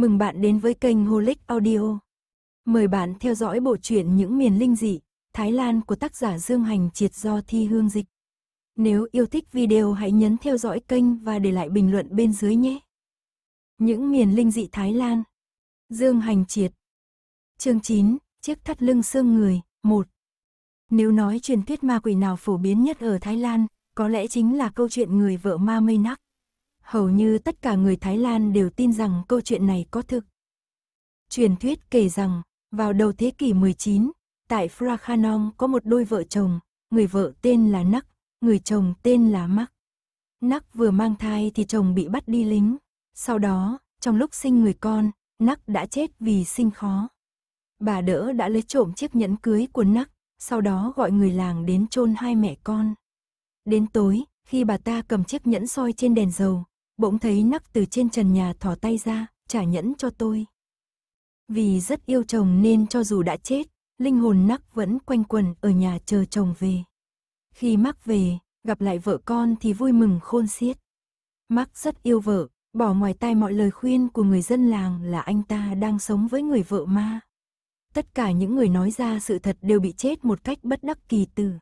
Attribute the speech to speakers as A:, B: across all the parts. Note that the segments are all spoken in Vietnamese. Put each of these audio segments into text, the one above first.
A: Mừng bạn đến với kênh Holic Audio. Mời bạn theo dõi bộ truyện Những miền linh dị, Thái Lan của tác giả Dương Hành Triệt do Thi Hương Dịch. Nếu yêu thích video hãy nhấn theo dõi kênh và để lại bình luận bên dưới nhé. Những miền linh dị Thái Lan. Dương Hành Triệt. Chương 9, chiếc thắt lưng xương người, 1. Nếu nói truyền thuyết ma quỷ nào phổ biến nhất ở Thái Lan, có lẽ chính là câu chuyện người vợ ma mây nắc hầu như tất cả người Thái Lan đều tin rằng câu chuyện này có thực. Truyền thuyết kể rằng, vào đầu thế kỷ 19, tại Prakhanom có một đôi vợ chồng, người vợ tên là Nắc, người chồng tên là Mắc. Nắc vừa mang thai thì chồng bị bắt đi lính, sau đó, trong lúc sinh người con, Nắc đã chết vì sinh khó. Bà đỡ đã lấy trộm chiếc nhẫn cưới của Nắc, sau đó gọi người làng đến chôn hai mẹ con. Đến tối, khi bà ta cầm chiếc nhẫn soi trên đèn dầu, bỗng thấy nắc từ trên trần nhà thò tay ra, trả nhẫn cho tôi. Vì rất yêu chồng nên cho dù đã chết, linh hồn nắc vẫn quanh quần ở nhà chờ chồng về. Khi mắc về, gặp lại vợ con thì vui mừng khôn xiết. Mắc rất yêu vợ, bỏ ngoài tai mọi lời khuyên của người dân làng là anh ta đang sống với người vợ ma. Tất cả những người nói ra sự thật đều bị chết một cách bất đắc kỳ tử.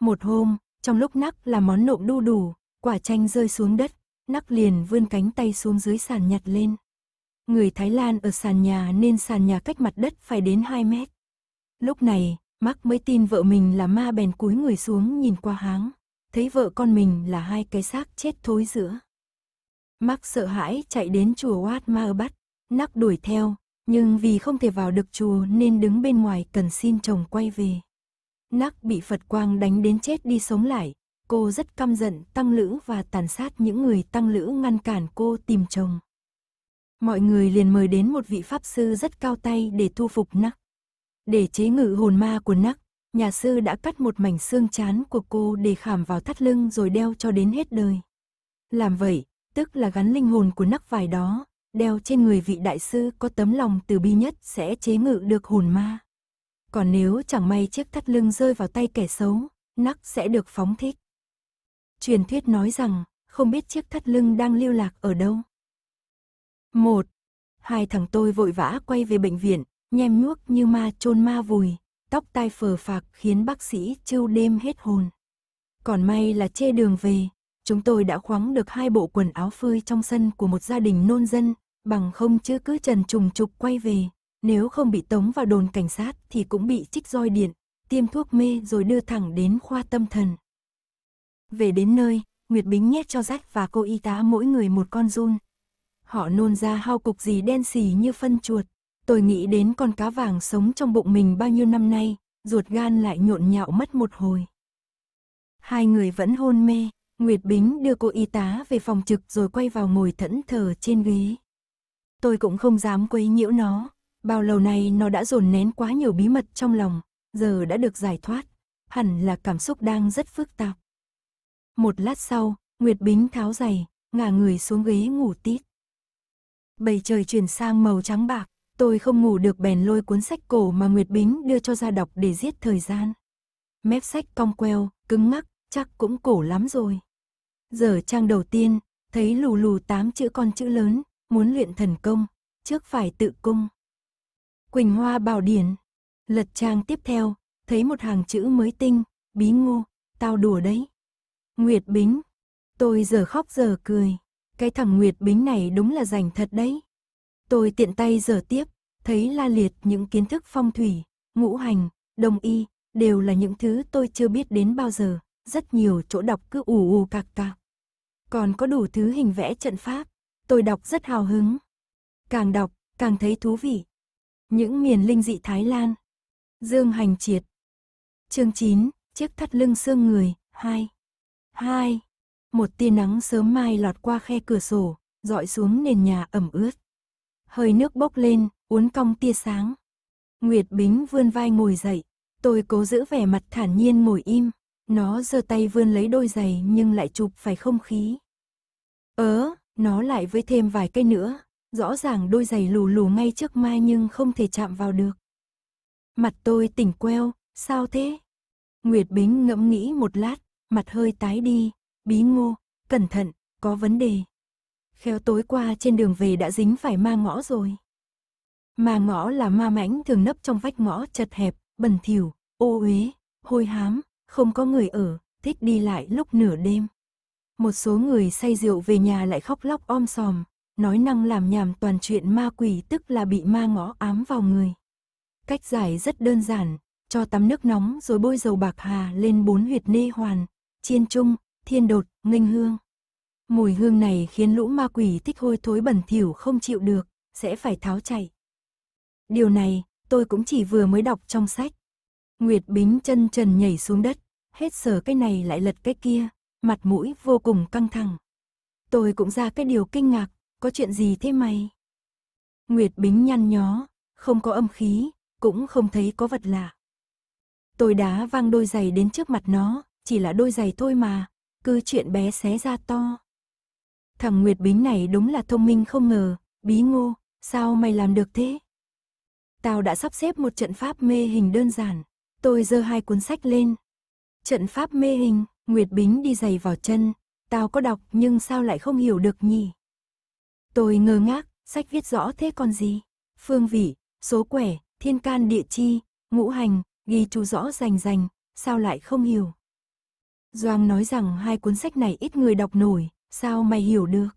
A: Một hôm, trong lúc nắc là món nộm đu đủ, quả chanh rơi xuống đất, Nắc liền vươn cánh tay xuống dưới sàn nhặt lên. Người Thái Lan ở sàn nhà nên sàn nhà cách mặt đất phải đến 2 mét. Lúc này, Mark mới tin vợ mình là ma bèn cúi người xuống nhìn qua háng, thấy vợ con mình là hai cái xác chết thối giữa. Mark sợ hãi chạy đến chùa Wat Ma bắt, Nắc đuổi theo, nhưng vì không thể vào được chùa nên đứng bên ngoài cần xin chồng quay về. Nắc bị Phật Quang đánh đến chết đi sống lại, Cô rất căm giận tăng lữ và tàn sát những người tăng lữ ngăn cản cô tìm chồng. Mọi người liền mời đến một vị pháp sư rất cao tay để thu phục nắc. Để chế ngự hồn ma của nắc, nhà sư đã cắt một mảnh xương chán của cô để khảm vào thắt lưng rồi đeo cho đến hết đời. Làm vậy, tức là gắn linh hồn của nắc vải đó, đeo trên người vị đại sư có tấm lòng từ bi nhất sẽ chế ngự được hồn ma. Còn nếu chẳng may chiếc thắt lưng rơi vào tay kẻ xấu, nắc sẽ được phóng thích. Truyền thuyết nói rằng, không biết chiếc thắt lưng đang lưu lạc ở đâu. Một, hai thằng tôi vội vã quay về bệnh viện, nhem nhuốc như ma chôn ma vùi, tóc tai phờ phạc khiến bác sĩ trêu đêm hết hồn. Còn may là chê đường về, chúng tôi đã khoáng được hai bộ quần áo phơi trong sân của một gia đình nôn dân, bằng không chứ cứ trần trùng trục quay về, nếu không bị tống vào đồn cảnh sát thì cũng bị trích roi điện, tiêm thuốc mê rồi đưa thẳng đến khoa tâm thần, về đến nơi, Nguyệt Bính nhét cho rách và cô y tá mỗi người một con run. Họ nôn ra hao cục gì đen xì như phân chuột. Tôi nghĩ đến con cá vàng sống trong bụng mình bao nhiêu năm nay, ruột gan lại nhộn nhạo mất một hồi. Hai người vẫn hôn mê, Nguyệt Bính đưa cô y tá về phòng trực rồi quay vào ngồi thẫn thờ trên ghế. Tôi cũng không dám quấy nhiễu nó, bao lâu nay nó đã dồn nén quá nhiều bí mật trong lòng, giờ đã được giải thoát, hẳn là cảm xúc đang rất phức tạp. Một lát sau, Nguyệt Bính tháo giày, ngả người xuống ghế ngủ tít. Bầy trời chuyển sang màu trắng bạc, tôi không ngủ được bèn lôi cuốn sách cổ mà Nguyệt Bính đưa cho ra đọc để giết thời gian. Mép sách cong queo, cứng ngắc, chắc cũng cổ lắm rồi. Giờ trang đầu tiên, thấy lù lù tám chữ con chữ lớn, muốn luyện thần công, trước phải tự cung. Quỳnh Hoa Bảo Điển. Lật trang tiếp theo, thấy một hàng chữ mới tinh, bí ngô, tao đùa đấy. Nguyệt Bính. Tôi giờ khóc giờ cười. Cái thằng Nguyệt Bính này đúng là rảnh thật đấy. Tôi tiện tay giờ tiếp, thấy la liệt những kiến thức phong thủy, ngũ hành, đồng y, đều là những thứ tôi chưa biết đến bao giờ. Rất nhiều chỗ đọc cứ ù ù cạc cạc. Còn có đủ thứ hình vẽ trận pháp. Tôi đọc rất hào hứng. Càng đọc, càng thấy thú vị. Những miền linh dị Thái Lan. Dương Hành Triệt. Chương 9, chiếc thắt lưng xương người, 2. 2. Một tia nắng sớm mai lọt qua khe cửa sổ, dọi xuống nền nhà ẩm ướt. Hơi nước bốc lên, uốn cong tia sáng. Nguyệt Bính vươn vai ngồi dậy, tôi cố giữ vẻ mặt thản nhiên ngồi im. Nó giơ tay vươn lấy đôi giày nhưng lại chụp phải không khí. Ớ, nó lại với thêm vài cây nữa, rõ ràng đôi giày lù lù ngay trước mai nhưng không thể chạm vào được. Mặt tôi tỉnh queo, sao thế? Nguyệt Bính ngẫm nghĩ một lát, mặt hơi tái đi, bí ngô, cẩn thận, có vấn đề. Khéo tối qua trên đường về đã dính phải ma ngõ rồi. Ma ngõ là ma mãnh thường nấp trong vách ngõ chật hẹp, bẩn thỉu, ô uế, hôi hám, không có người ở, thích đi lại lúc nửa đêm. Một số người say rượu về nhà lại khóc lóc om sòm, nói năng làm nhảm toàn chuyện ma quỷ tức là bị ma ngõ ám vào người. Cách giải rất đơn giản, cho tắm nước nóng rồi bôi dầu bạc hà lên bốn huyệt nê hoàn, chiên trung, thiên đột, nghênh hương. Mùi hương này khiến lũ ma quỷ thích hôi thối bẩn thỉu không chịu được, sẽ phải tháo chạy. Điều này, tôi cũng chỉ vừa mới đọc trong sách. Nguyệt Bính chân trần nhảy xuống đất, hết sở cái này lại lật cái kia, mặt mũi vô cùng căng thẳng. Tôi cũng ra cái điều kinh ngạc, có chuyện gì thế mày? Nguyệt Bính nhăn nhó, không có âm khí, cũng không thấy có vật lạ. Tôi đá vang đôi giày đến trước mặt nó, chỉ là đôi giày thôi mà, cứ chuyện bé xé ra to. Thằng Nguyệt Bính này đúng là thông minh không ngờ, bí ngô, sao mày làm được thế? Tao đã sắp xếp một trận pháp mê hình đơn giản, tôi giơ hai cuốn sách lên. Trận pháp mê hình, Nguyệt Bính đi giày vào chân, tao có đọc nhưng sao lại không hiểu được nhỉ? Tôi ngơ ngác, sách viết rõ thế còn gì? Phương vị, số quẻ, thiên can địa chi, ngũ hành, ghi chú rõ rành rành, sao lại không hiểu? Doang nói rằng hai cuốn sách này ít người đọc nổi, sao mày hiểu được?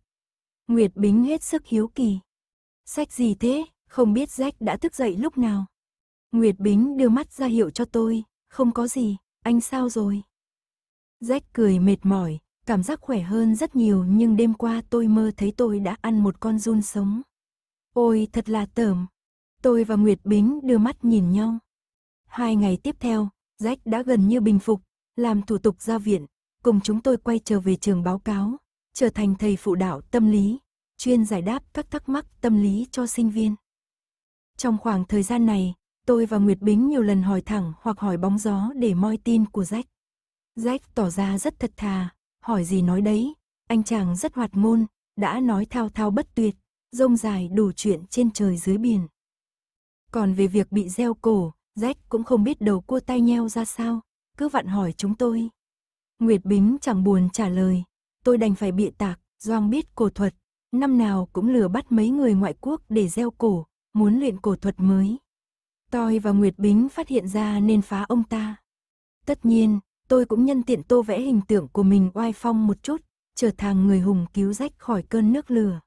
A: Nguyệt Bính hết sức hiếu kỳ. Sách gì thế, không biết Jack đã thức dậy lúc nào. Nguyệt Bính đưa mắt ra hiệu cho tôi, không có gì, anh sao rồi? Jack cười mệt mỏi, cảm giác khỏe hơn rất nhiều nhưng đêm qua tôi mơ thấy tôi đã ăn một con run sống. Ôi thật là tởm. Tôi và Nguyệt Bính đưa mắt nhìn nhau. Hai ngày tiếp theo, Jack đã gần như bình phục, làm thủ tục ra viện, cùng chúng tôi quay trở về trường báo cáo, trở thành thầy phụ đạo tâm lý, chuyên giải đáp các thắc mắc tâm lý cho sinh viên. Trong khoảng thời gian này, tôi và Nguyệt Bính nhiều lần hỏi thẳng hoặc hỏi bóng gió để moi tin của Jack. Jack tỏ ra rất thật thà, hỏi gì nói đấy, anh chàng rất hoạt ngôn, đã nói thao thao bất tuyệt, rông dài đủ chuyện trên trời dưới biển. Còn về việc bị gieo cổ, Jack cũng không biết đầu cua tay nheo ra sao, cứ vặn hỏi chúng tôi. Nguyệt Bính chẳng buồn trả lời, tôi đành phải bịa tạc, doang biết cổ thuật, năm nào cũng lừa bắt mấy người ngoại quốc để gieo cổ, muốn luyện cổ thuật mới. Tôi và Nguyệt Bính phát hiện ra nên phá ông ta. Tất nhiên, tôi cũng nhân tiện tô vẽ hình tượng của mình oai phong một chút, trở thành người hùng cứu rách khỏi cơn nước lừa.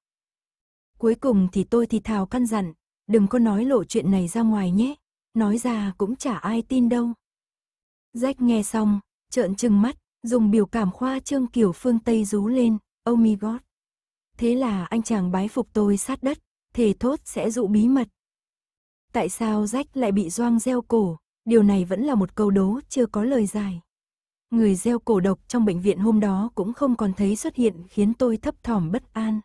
A: Cuối cùng thì tôi thì thào căn dặn, đừng có nói lộ chuyện này ra ngoài nhé, nói ra cũng chả ai tin đâu. Jack nghe xong, trợn trừng mắt, dùng biểu cảm khoa trương kiểu phương Tây rú lên, oh my god. Thế là anh chàng bái phục tôi sát đất, thề thốt sẽ dụ bí mật. Tại sao Jack lại bị doang gieo cổ, điều này vẫn là một câu đố chưa có lời giải. Người gieo cổ độc trong bệnh viện hôm đó cũng không còn thấy xuất hiện khiến tôi thấp thỏm bất an.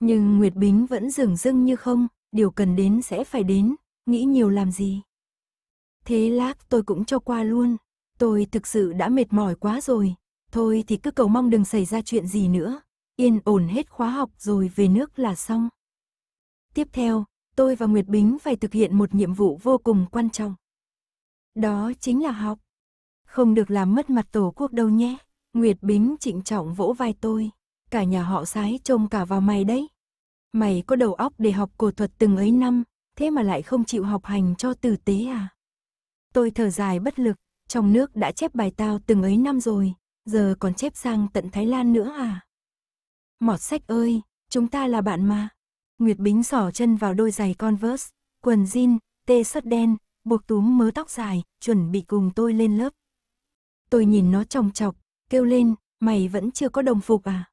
A: Nhưng Nguyệt Bính vẫn dừng dưng như không, điều cần đến sẽ phải đến, nghĩ nhiều làm gì. Thế lác tôi cũng cho qua luôn. Tôi thực sự đã mệt mỏi quá rồi. Thôi thì cứ cầu mong đừng xảy ra chuyện gì nữa. Yên ổn hết khóa học rồi về nước là xong. Tiếp theo, tôi và Nguyệt Bính phải thực hiện một nhiệm vụ vô cùng quan trọng. Đó chính là học. Không được làm mất mặt tổ quốc đâu nhé. Nguyệt Bính trịnh trọng vỗ vai tôi. Cả nhà họ sái trông cả vào mày đấy. Mày có đầu óc để học cổ thuật từng ấy năm, thế mà lại không chịu học hành cho tử tế à? Tôi thở dài bất lực, trong nước đã chép bài tao từng ấy năm rồi, giờ còn chép sang tận Thái Lan nữa à? Mọt sách ơi, chúng ta là bạn mà. Nguyệt Bính sỏ chân vào đôi giày Converse, quần jean, tê sất đen, buộc túm mớ tóc dài, chuẩn bị cùng tôi lên lớp. Tôi nhìn nó chòng chọc, kêu lên, mày vẫn chưa có đồng phục à?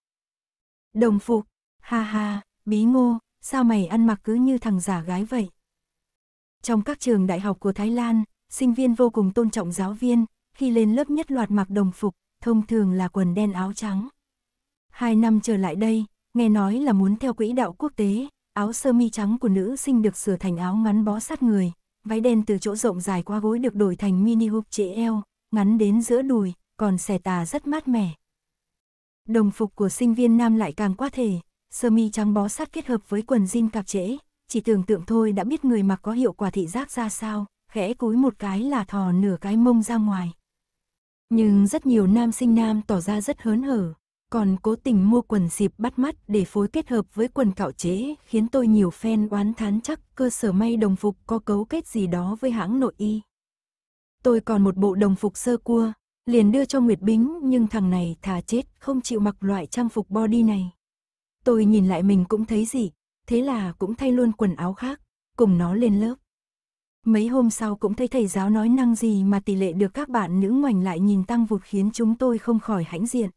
A: Đồng phục, ha ha, bí ngô, sao mày ăn mặc cứ như thằng giả gái vậy? Trong các trường đại học của Thái Lan, sinh viên vô cùng tôn trọng giáo viên, khi lên lớp nhất loạt mặc đồng phục, thông thường là quần đen áo trắng. Hai năm trở lại đây, nghe nói là muốn theo quỹ đạo quốc tế, áo sơ mi trắng của nữ sinh được sửa thành áo ngắn bó sát người, váy đen từ chỗ rộng dài qua gối được đổi thành mini hoop chế eo, ngắn đến giữa đùi, còn xẻ tà rất mát mẻ. Đồng phục của sinh viên nam lại càng quá thể, sơ mi trắng bó sát kết hợp với quần jean cạp trễ, chỉ tưởng tượng thôi đã biết người mặc có hiệu quả thị giác ra sao khẽ cúi một cái là thò nửa cái mông ra ngoài. Nhưng rất nhiều nam sinh nam tỏ ra rất hớn hở, còn cố tình mua quần dịp bắt mắt để phối kết hợp với quần cạo chế khiến tôi nhiều fan oán thán chắc cơ sở may đồng phục có cấu kết gì đó với hãng nội y. Tôi còn một bộ đồng phục sơ cua, liền đưa cho Nguyệt Bính nhưng thằng này thà chết không chịu mặc loại trang phục body này. Tôi nhìn lại mình cũng thấy gì, thế là cũng thay luôn quần áo khác, cùng nó lên lớp. Mấy hôm sau cũng thấy thầy giáo nói năng gì mà tỷ lệ được các bạn nữ ngoảnh lại nhìn tăng vụt khiến chúng tôi không khỏi hãnh diện.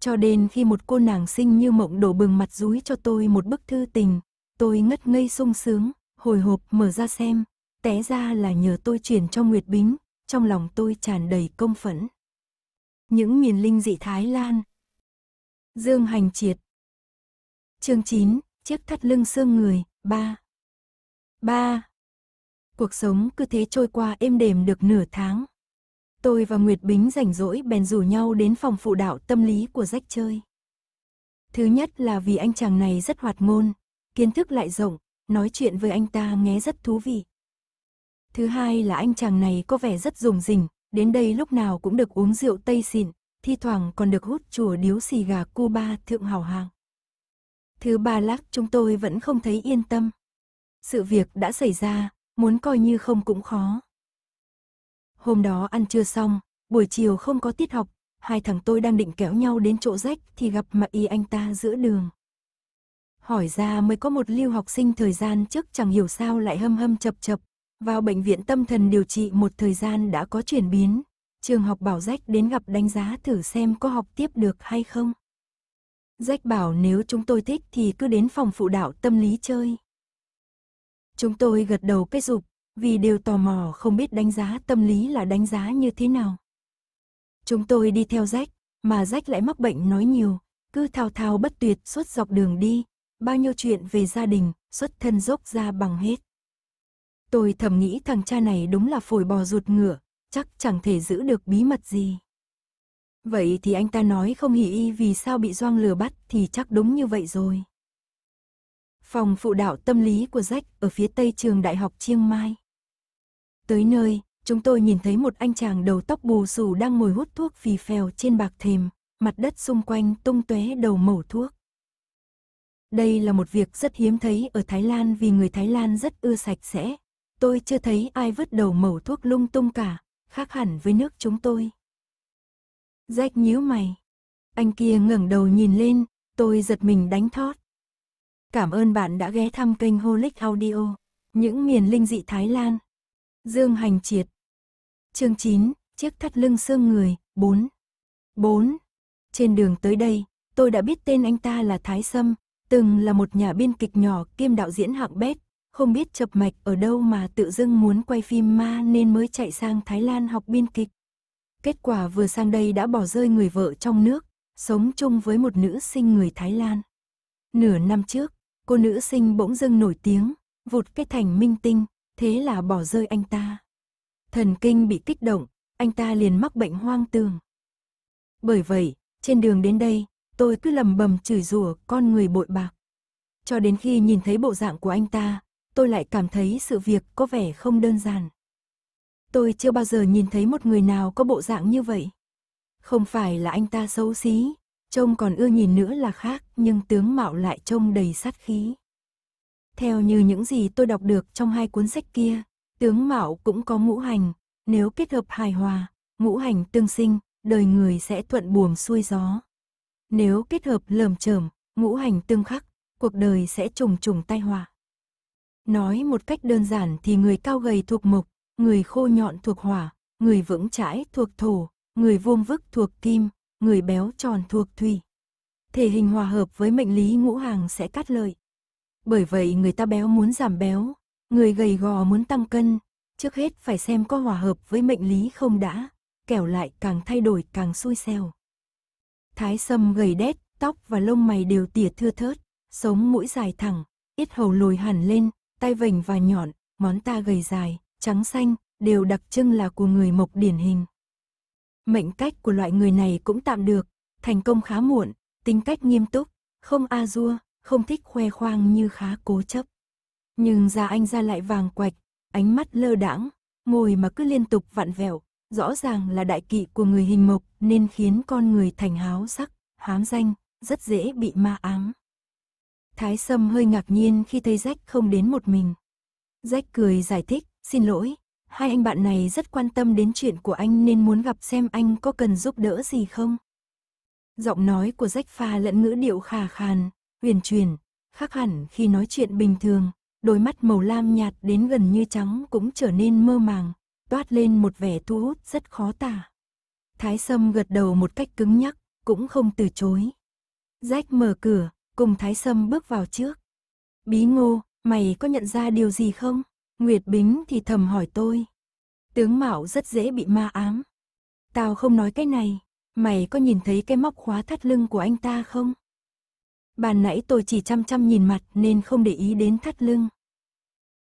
A: Cho đến khi một cô nàng xinh như mộng đổ bừng mặt rúi cho tôi một bức thư tình, tôi ngất ngây sung sướng, hồi hộp mở ra xem, té ra là nhờ tôi chuyển cho Nguyệt Bính, trong lòng tôi tràn đầy công phẫn. Những miền linh dị Thái Lan Dương Hành Triệt Chương 9, chiếc thắt lưng xương người, 3 3. Cuộc sống cứ thế trôi qua êm đềm được nửa tháng. Tôi và Nguyệt Bính rảnh rỗi bèn rủ nhau đến phòng phụ đạo tâm lý của rách chơi. Thứ nhất là vì anh chàng này rất hoạt ngôn, kiến thức lại rộng, nói chuyện với anh ta nghe rất thú vị. Thứ hai là anh chàng này có vẻ rất rùng rình, đến đây lúc nào cũng được uống rượu tây xịn, thi thoảng còn được hút chùa điếu xì gà Cuba thượng hào hàng. Thứ ba lắc chúng tôi vẫn không thấy yên tâm. Sự việc đã xảy ra, muốn coi như không cũng khó. Hôm đó ăn trưa xong, buổi chiều không có tiết học, hai thằng tôi đang định kéo nhau đến chỗ rách thì gặp mặt y anh ta giữa đường. Hỏi ra mới có một lưu học sinh thời gian trước chẳng hiểu sao lại hâm hâm chập chập, vào bệnh viện tâm thần điều trị một thời gian đã có chuyển biến, trường học bảo rách đến gặp đánh giá thử xem có học tiếp được hay không. Rách bảo nếu chúng tôi thích thì cứ đến phòng phụ đạo tâm lý chơi. Chúng tôi gật đầu cái dục, vì đều tò mò không biết đánh giá tâm lý là đánh giá như thế nào. Chúng tôi đi theo rách, mà rách lại mắc bệnh nói nhiều, cứ thao thao bất tuyệt suốt dọc đường đi, bao nhiêu chuyện về gia đình, xuất thân dốc ra bằng hết. Tôi thầm nghĩ thằng cha này đúng là phổi bò ruột ngựa, chắc chẳng thể giữ được bí mật gì. Vậy thì anh ta nói không hỉ y vì sao bị doang lừa bắt thì chắc đúng như vậy rồi. Phòng phụ đạo tâm lý của Jack ở phía tây trường Đại học Chiang Mai. Tới nơi, chúng tôi nhìn thấy một anh chàng đầu tóc bù xù đang ngồi hút thuốc phì phèo trên bạc thềm, mặt đất xung quanh tung tóe đầu mẩu thuốc. Đây là một việc rất hiếm thấy ở Thái Lan vì người Thái Lan rất ưa sạch sẽ. Tôi chưa thấy ai vứt đầu mẩu thuốc lung tung cả, khác hẳn với nước chúng tôi. Jack nhíu mày. Anh kia ngẩng đầu nhìn lên, tôi giật mình đánh thót. Cảm ơn bạn đã ghé thăm kênh Holic Audio, những miền linh dị Thái Lan. Dương Hành Triệt Chương 9, chiếc thắt lưng xương người, 4 4. Trên đường tới đây, tôi đã biết tên anh ta là Thái Sâm, từng là một nhà biên kịch nhỏ kiêm đạo diễn hạng bét, không biết chập mạch ở đâu mà tự dưng muốn quay phim ma nên mới chạy sang Thái Lan học biên kịch. Kết quả vừa sang đây đã bỏ rơi người vợ trong nước, sống chung với một nữ sinh người Thái Lan. Nửa năm trước, cô nữ sinh bỗng dưng nổi tiếng, vụt cái thành minh tinh, thế là bỏ rơi anh ta. Thần kinh bị kích động, anh ta liền mắc bệnh hoang tường. Bởi vậy, trên đường đến đây, tôi cứ lầm bầm chửi rủa con người bội bạc. Cho đến khi nhìn thấy bộ dạng của anh ta, tôi lại cảm thấy sự việc có vẻ không đơn giản. Tôi chưa bao giờ nhìn thấy một người nào có bộ dạng như vậy. Không phải là anh ta xấu xí, Trông còn ưa nhìn nữa là khác, nhưng tướng mạo lại trông đầy sát khí. Theo như những gì tôi đọc được trong hai cuốn sách kia, tướng mạo cũng có ngũ hành, nếu kết hợp hài hòa, ngũ hành tương sinh, đời người sẽ thuận buồm xuôi gió. Nếu kết hợp lởm chởm, ngũ hành tương khắc, cuộc đời sẽ trùng trùng tai họa. Nói một cách đơn giản thì người cao gầy thuộc mộc, người khô nhọn thuộc hỏa, người vững chãi thuộc thổ, người vuông vức thuộc kim, người béo tròn thuộc thủy. Thể hình hòa hợp với mệnh lý ngũ hàng sẽ cắt lợi. Bởi vậy người ta béo muốn giảm béo, người gầy gò muốn tăng cân, trước hết phải xem có hòa hợp với mệnh lý không đã, kẻo lại càng thay đổi càng xui xẻo. Thái sâm gầy đét, tóc và lông mày đều tỉa thưa thớt, sống mũi dài thẳng, yết hầu lồi hẳn lên, tay vành và nhọn, món ta gầy dài, trắng xanh, đều đặc trưng là của người mộc điển hình. Mệnh cách của loại người này cũng tạm được, thành công khá muộn, tính cách nghiêm túc, không a dua, không thích khoe khoang như khá cố chấp. Nhưng da anh ra lại vàng quạch, ánh mắt lơ đãng, ngồi mà cứ liên tục vặn vẹo, rõ ràng là đại kỵ của người hình mộc nên khiến con người thành háo sắc, hám danh, rất dễ bị ma ám. Thái Sâm hơi ngạc nhiên khi thấy Rách không đến một mình. Rách cười giải thích, xin lỗi, Hai anh bạn này rất quan tâm đến chuyện của anh nên muốn gặp xem anh có cần giúp đỡ gì không. Giọng nói của rách pha lẫn ngữ điệu khà khàn, huyền truyền, khác hẳn khi nói chuyện bình thường, đôi mắt màu lam nhạt đến gần như trắng cũng trở nên mơ màng, toát lên một vẻ thu hút rất khó tả. Thái Sâm gật đầu một cách cứng nhắc, cũng không từ chối. Rách mở cửa, cùng Thái Sâm bước vào trước. Bí ngô, mày có nhận ra điều gì không? Nguyệt Bính thì thầm hỏi tôi. Tướng Mạo rất dễ bị ma ám. Tao không nói cái này, mày có nhìn thấy cái móc khóa thắt lưng của anh ta không? Bàn nãy tôi chỉ chăm chăm nhìn mặt nên không để ý đến thắt lưng.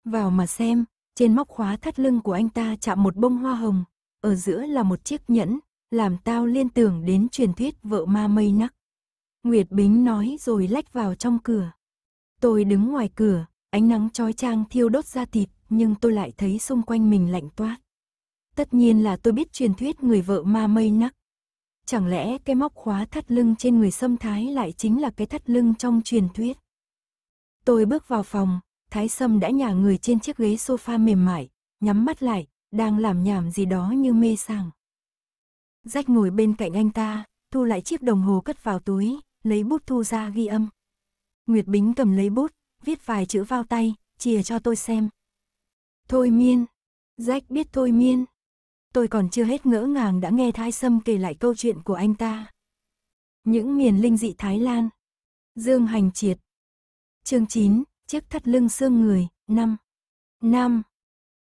A: Vào mà xem, trên móc khóa thắt lưng của anh ta chạm một bông hoa hồng, ở giữa là một chiếc nhẫn, làm tao liên tưởng đến truyền thuyết vợ ma mây nắc. Nguyệt Bính nói rồi lách vào trong cửa. Tôi đứng ngoài cửa, ánh nắng chói chang thiêu đốt da thịt, nhưng tôi lại thấy xung quanh mình lạnh toát. Tất nhiên là tôi biết truyền thuyết người vợ ma mây nắc. Chẳng lẽ cái móc khóa thắt lưng trên người sâm thái lại chính là cái thắt lưng trong truyền thuyết? Tôi bước vào phòng, thái sâm đã nhả người trên chiếc ghế sofa mềm mại, nhắm mắt lại, đang làm nhảm gì đó như mê sảng. Rách ngồi bên cạnh anh ta, thu lại chiếc đồng hồ cất vào túi, lấy bút thu ra ghi âm. Nguyệt Bính cầm lấy bút, viết vài chữ vào tay, chìa cho tôi xem, Thôi miên. Jack biết thôi miên. Tôi còn chưa hết ngỡ ngàng đã nghe Thái Sâm kể lại câu chuyện của anh ta. Những miền linh dị Thái Lan. Dương Hành Triệt. Chương 9, chiếc thắt lưng xương người, 5. 5.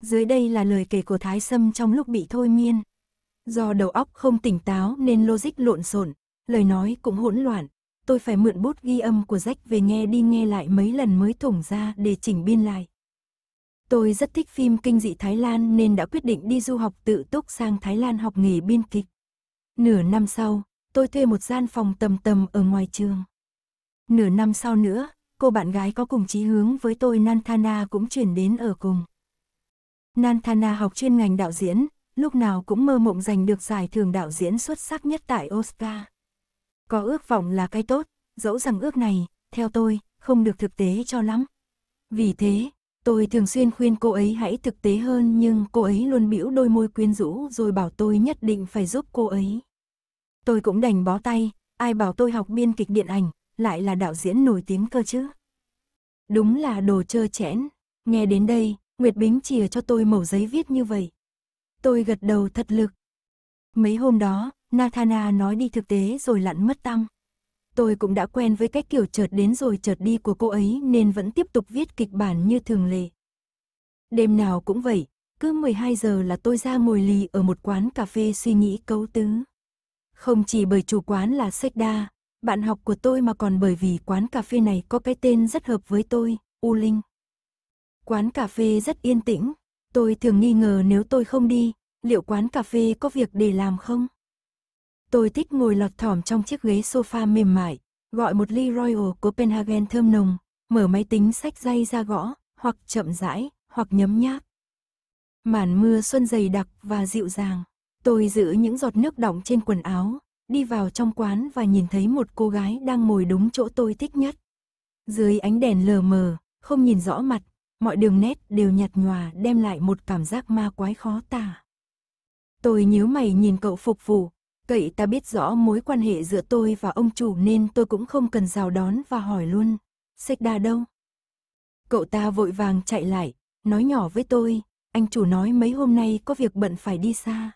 A: Dưới đây là lời kể của Thái Sâm trong lúc bị thôi miên. Do đầu óc không tỉnh táo nên logic lộn xộn, lời nói cũng hỗn loạn. Tôi phải mượn bút ghi âm của rách về nghe đi nghe lại mấy lần mới thủng ra để chỉnh biên lại. Tôi rất thích phim kinh dị Thái Lan nên đã quyết định đi du học tự túc sang Thái Lan học nghề biên kịch. Nửa năm sau, tôi thuê một gian phòng tầm tầm ở ngoài trường. Nửa năm sau nữa, cô bạn gái có cùng chí hướng với tôi Nantana cũng chuyển đến ở cùng. Nantana học chuyên ngành đạo diễn, lúc nào cũng mơ mộng giành được giải thưởng đạo diễn xuất sắc nhất tại Oscar. Có ước vọng là cái tốt, dẫu rằng ước này, theo tôi, không được thực tế cho lắm. Vì thế, Tôi thường xuyên khuyên cô ấy hãy thực tế hơn nhưng cô ấy luôn bĩu đôi môi quyến rũ rồi bảo tôi nhất định phải giúp cô ấy. Tôi cũng đành bó tay, ai bảo tôi học biên kịch điện ảnh, lại là đạo diễn nổi tiếng cơ chứ. Đúng là đồ chơ chẽn, nghe đến đây, Nguyệt Bính chìa cho tôi mẩu giấy viết như vậy. Tôi gật đầu thật lực. Mấy hôm đó, Nathana nói đi thực tế rồi lặn mất tâm. Tôi cũng đã quen với cái kiểu chợt đến rồi chợt đi của cô ấy nên vẫn tiếp tục viết kịch bản như thường lệ. Đêm nào cũng vậy, cứ 12 giờ là tôi ra ngồi lì ở một quán cà phê suy nghĩ cấu tứ. Không chỉ bởi chủ quán là sách đa bạn học của tôi mà còn bởi vì quán cà phê này có cái tên rất hợp với tôi, U Linh. Quán cà phê rất yên tĩnh, tôi thường nghi ngờ nếu tôi không đi, liệu quán cà phê có việc để làm không? Tôi thích ngồi lọt thỏm trong chiếc ghế sofa mềm mại, gọi một ly Royal Copenhagen thơm nồng, mở máy tính sách dây ra gõ, hoặc chậm rãi, hoặc nhấm nháp. Màn mưa xuân dày đặc và dịu dàng. Tôi giữ những giọt nước đọng trên quần áo, đi vào trong quán và nhìn thấy một cô gái đang ngồi đúng chỗ tôi thích nhất. Dưới ánh đèn lờ mờ, không nhìn rõ mặt, mọi đường nét đều nhạt nhòa đem lại một cảm giác ma quái khó tả. Tôi nhíu mày nhìn cậu phục vụ, Cậy ta biết rõ mối quan hệ giữa tôi và ông chủ nên tôi cũng không cần rào đón và hỏi luôn. Sách đa đâu? Cậu ta vội vàng chạy lại, nói nhỏ với tôi, anh chủ nói mấy hôm nay có việc bận phải đi xa.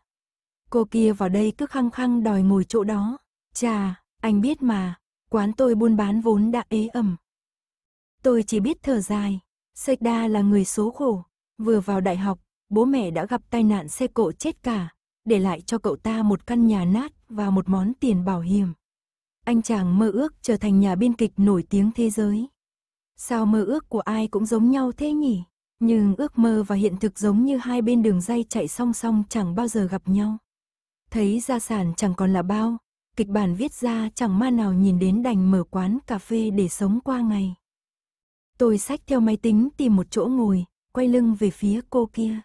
A: Cô kia vào đây cứ khăng khăng đòi ngồi chỗ đó. Chà, anh biết mà, quán tôi buôn bán vốn đã ế ẩm. Tôi chỉ biết thở dài, Sách đa là người số khổ, vừa vào đại học, bố mẹ đã gặp tai nạn xe cộ chết cả, để lại cho cậu ta một căn nhà nát và một món tiền bảo hiểm. Anh chàng mơ ước trở thành nhà biên kịch nổi tiếng thế giới. Sao mơ ước của ai cũng giống nhau thế nhỉ? Nhưng ước mơ và hiện thực giống như hai bên đường dây chạy song song chẳng bao giờ gặp nhau. Thấy gia sản chẳng còn là bao, kịch bản viết ra chẳng ma nào nhìn đến đành mở quán cà phê để sống qua ngày. Tôi xách theo máy tính tìm một chỗ ngồi, quay lưng về phía cô kia.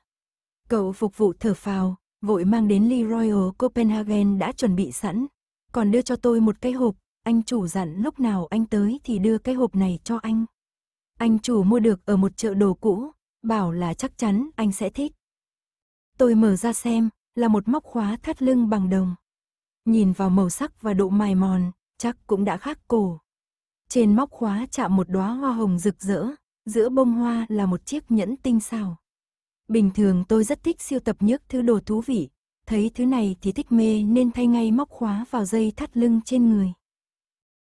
A: Cậu phục vụ thở phào, vội mang đến ly Royal Copenhagen đã chuẩn bị sẵn. Còn đưa cho tôi một cái hộp, anh chủ dặn lúc nào anh tới thì đưa cái hộp này cho anh. Anh chủ mua được ở một chợ đồ cũ, bảo là chắc chắn anh sẽ thích. Tôi mở ra xem, là một móc khóa thắt lưng bằng đồng. Nhìn vào màu sắc và độ mài mòn, chắc cũng đã khác cổ. Trên móc khóa chạm một đóa hoa hồng rực rỡ, giữa bông hoa là một chiếc nhẫn tinh xảo. Bình thường tôi rất thích siêu tập những thứ đồ thú vị, thấy thứ này thì thích mê nên thay ngay móc khóa vào dây thắt lưng trên người.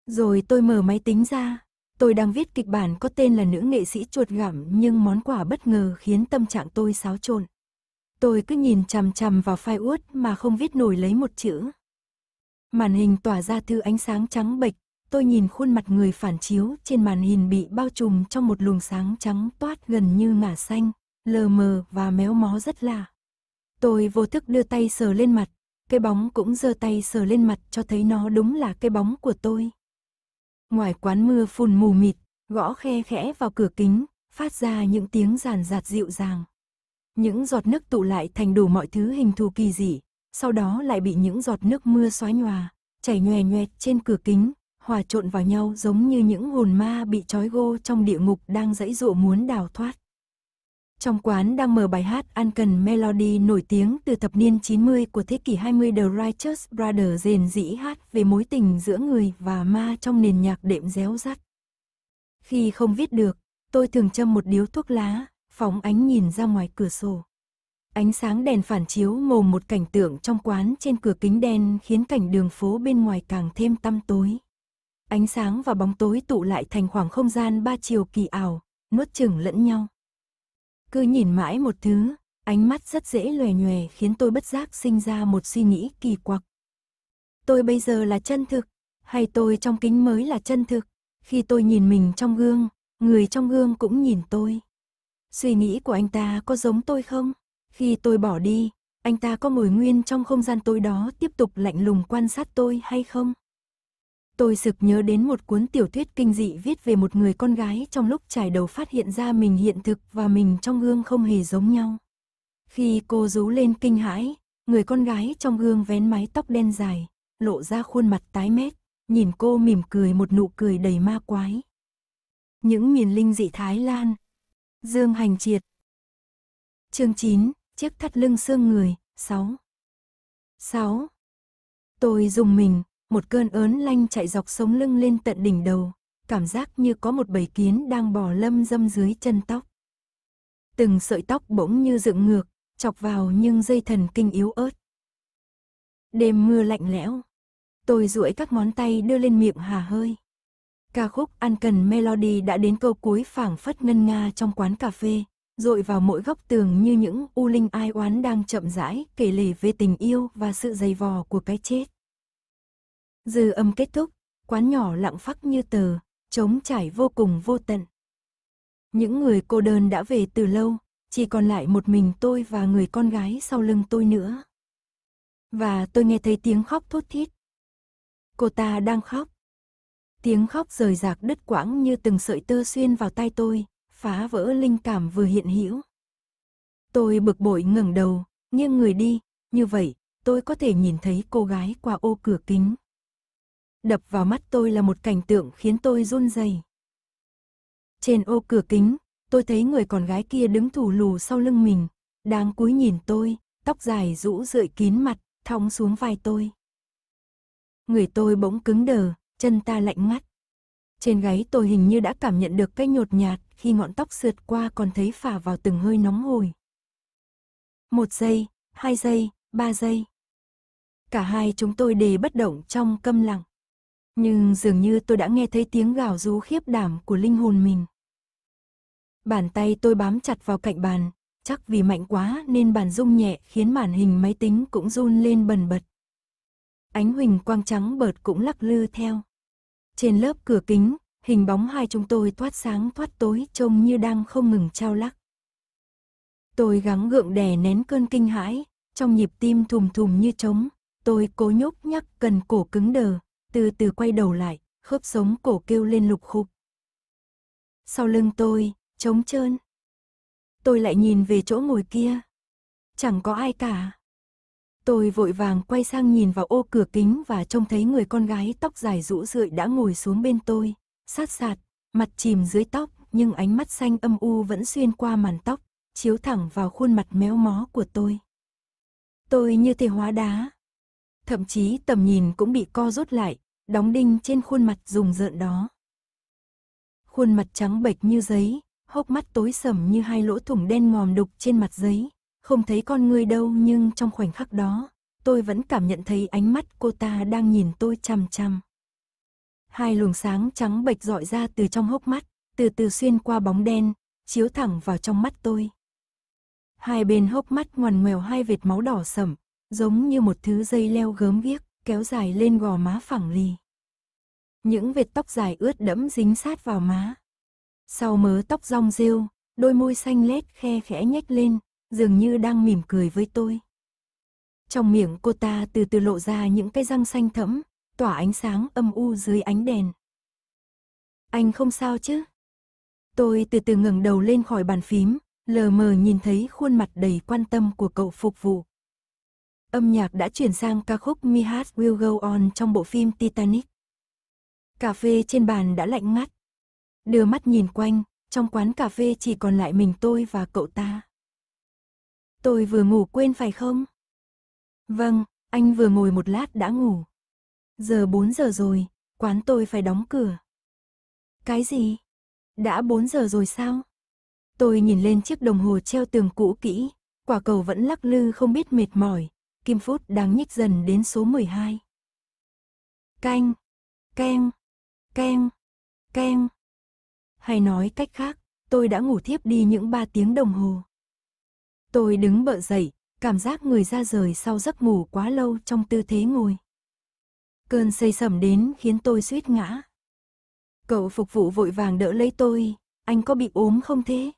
A: Rồi tôi mở máy tính ra, tôi đang viết kịch bản có tên là Nữ nghệ sĩ chuột gặm nhưng món quà bất ngờ khiến tâm trạng tôi xáo trộn. Tôi cứ nhìn chằm chằm vào file Word mà không viết nổi lấy một chữ. Màn hình tỏa ra thư ánh sáng trắng bệch, tôi nhìn khuôn mặt người phản chiếu trên màn hình bị bao trùm trong một luồng sáng trắng toát gần như ngả xanh, lờ mờ và méo mó rất lạ. Tôi vô thức đưa tay sờ lên mặt, cái bóng cũng giơ tay sờ lên mặt cho thấy nó đúng là cái bóng của tôi. Ngoài quán mưa phùn mù mịt, gõ khe khẽ vào cửa kính, phát ra những tiếng giàn giạt dịu dàng. Những giọt nước tụ lại thành đủ mọi thứ hình thù kỳ dị, sau đó lại bị những giọt nước mưa xóa nhòa, chảy nhòe nhoẹt trên cửa kính, hòa trộn vào nhau giống như những hồn ma bị trói gô trong địa ngục đang dãy dụa muốn đào thoát. Trong quán đang mở bài hát Uncan Melody nổi tiếng từ thập niên 90 của thế kỷ 20 The Righteous brother rền dĩ hát về mối tình giữa người và ma trong nền nhạc đệm réo rắt. Khi không viết được, tôi thường châm một điếu thuốc lá, phóng ánh nhìn ra ngoài cửa sổ. Ánh sáng đèn phản chiếu mồm một cảnh tượng trong quán trên cửa kính đen khiến cảnh đường phố bên ngoài càng thêm tăm tối. Ánh sáng và bóng tối tụ lại thành khoảng không gian ba chiều kỳ ảo, nuốt chửng lẫn nhau. Cứ nhìn mãi một thứ, ánh mắt rất dễ lòe nhòe khiến tôi bất giác sinh ra một suy nghĩ kỳ quặc. Tôi bây giờ là chân thực, hay tôi trong kính mới là chân thực, khi tôi nhìn mình trong gương, người trong gương cũng nhìn tôi. Suy nghĩ của anh ta có giống tôi không? Khi tôi bỏ đi, anh ta có ngồi nguyên trong không gian tôi đó tiếp tục lạnh lùng quan sát tôi hay không? Tôi sực nhớ đến một cuốn tiểu thuyết kinh dị viết về một người con gái trong lúc trải đầu phát hiện ra mình hiện thực và mình trong gương không hề giống nhau. Khi cô rú lên kinh hãi, người con gái trong gương vén mái tóc đen dài, lộ ra khuôn mặt tái mét, nhìn cô mỉm cười một nụ cười đầy ma quái. Những miền linh dị Thái Lan Dương Hành Triệt Chương 9, chiếc thắt lưng xương người, 6 6. Tôi dùng mình, một cơn ớn lanh chạy dọc sống lưng lên tận đỉnh đầu, cảm giác như có một bầy kiến đang bò lâm dâm dưới chân tóc. Từng sợi tóc bỗng như dựng ngược, chọc vào nhưng dây thần kinh yếu ớt. Đêm mưa lạnh lẽo, tôi duỗi các ngón tay đưa lên miệng hà hơi. Ca khúc Ăn Cần Melody đã đến câu cuối phảng phất ngân nga trong quán cà phê, dội vào mỗi góc tường như những u linh ai oán đang chậm rãi kể lể về tình yêu và sự dày vò của cái chết. Dư âm kết thúc, quán nhỏ lặng phắc như tờ, trống trải vô cùng vô tận. Những người cô đơn đã về từ lâu, chỉ còn lại một mình tôi và người con gái sau lưng tôi nữa. Và tôi nghe thấy tiếng khóc thốt thít. Cô ta đang khóc. Tiếng khóc rời rạc đứt quãng như từng sợi tơ xuyên vào tai tôi, phá vỡ linh cảm vừa hiện hữu. Tôi bực bội ngẩng đầu, nghiêng người đi, như vậy tôi có thể nhìn thấy cô gái qua ô cửa kính đập vào mắt tôi là một cảnh tượng khiến tôi run rẩy. Trên ô cửa kính, tôi thấy người con gái kia đứng thủ lù sau lưng mình, đang cúi nhìn tôi, tóc dài rũ rượi kín mặt, thõng xuống vai tôi. Người tôi bỗng cứng đờ, chân ta lạnh ngắt. Trên gáy tôi hình như đã cảm nhận được cái nhột nhạt khi ngọn tóc sượt qua còn thấy phả vào từng hơi nóng hổi. Một giây, hai giây, ba giây. Cả hai chúng tôi đều bất động trong câm lặng. Nhưng dường như tôi đã nghe thấy tiếng gào rú khiếp đảm của linh hồn mình. Bàn tay tôi bám chặt vào cạnh bàn, chắc vì mạnh quá nên bàn rung nhẹ khiến màn hình máy tính cũng run lên bần bật. Ánh huỳnh quang trắng bợt cũng lắc lư theo. Trên lớp cửa kính, hình bóng hai chúng tôi thoát sáng thoát tối trông như đang không ngừng trao lắc. Tôi gắng gượng đè nén cơn kinh hãi, trong nhịp tim thùm thùm như trống, tôi cố nhúc nhắc cần cổ cứng đờ, từ từ quay đầu lại, khớp sống cổ kêu lên lục khục. Sau lưng tôi, trống trơn. Tôi lại nhìn về chỗ ngồi kia. Chẳng có ai cả. Tôi vội vàng quay sang nhìn vào ô cửa kính và trông thấy người con gái tóc dài rũ rượi đã ngồi xuống bên tôi, sát sạt, mặt chìm dưới tóc, nhưng ánh mắt xanh âm u vẫn xuyên qua màn tóc, chiếu thẳng vào khuôn mặt méo mó của tôi. Tôi như thể hóa đá, thậm chí tầm nhìn cũng bị co rút lại, đóng đinh trên khuôn mặt rùng rợn đó. Khuôn mặt trắng bệch như giấy, hốc mắt tối sầm như hai lỗ thủng đen ngòm đục trên mặt giấy, không thấy con người đâu nhưng trong khoảnh khắc đó, tôi vẫn cảm nhận thấy ánh mắt cô ta đang nhìn tôi chằm chằm. Hai luồng sáng trắng bệch dọi ra từ trong hốc mắt, từ từ xuyên qua bóng đen, chiếu thẳng vào trong mắt tôi. Hai bên hốc mắt ngoằn ngoèo hai vệt máu đỏ sầm giống như một thứ dây leo gớm ghiếc, kéo dài lên gò má phẳng lì. Những vệt tóc dài ướt đẫm dính sát vào má. Sau mớ tóc rong rêu, đôi môi xanh lét khe khẽ nhếch lên, dường như đang mỉm cười với tôi. Trong miệng cô ta từ từ lộ ra những cái răng xanh thẫm, tỏa ánh sáng âm u dưới ánh đèn. Anh không sao chứ? Tôi từ từ ngẩng đầu lên khỏi bàn phím, lờ mờ nhìn thấy khuôn mặt đầy quan tâm của cậu phục vụ, âm nhạc đã chuyển sang ca khúc My Heart Will Go On trong bộ phim Titanic. Cà phê trên bàn đã lạnh ngắt. Đưa mắt nhìn quanh, trong quán cà phê chỉ còn lại mình tôi và cậu ta. Tôi vừa ngủ quên phải không? Vâng, anh vừa ngồi một lát đã ngủ. Giờ 4 giờ rồi, quán tôi phải đóng cửa. Cái gì? Đã 4 giờ rồi sao? Tôi nhìn lên chiếc đồng hồ treo tường cũ kỹ, quả cầu vẫn lắc lư không biết mệt mỏi, kim phút đang nhích dần đến số 12. Canh, keng, keng, keng. Hay nói cách khác, tôi đã ngủ thiếp đi những 3 tiếng đồng hồ. Tôi đứng bợ dậy, cảm giác người ra rời sau giấc ngủ quá lâu trong tư thế ngồi. Cơn say sẩm đến khiến tôi suýt ngã. Cậu phục vụ vội vàng đỡ lấy tôi, anh có bị ốm không thế?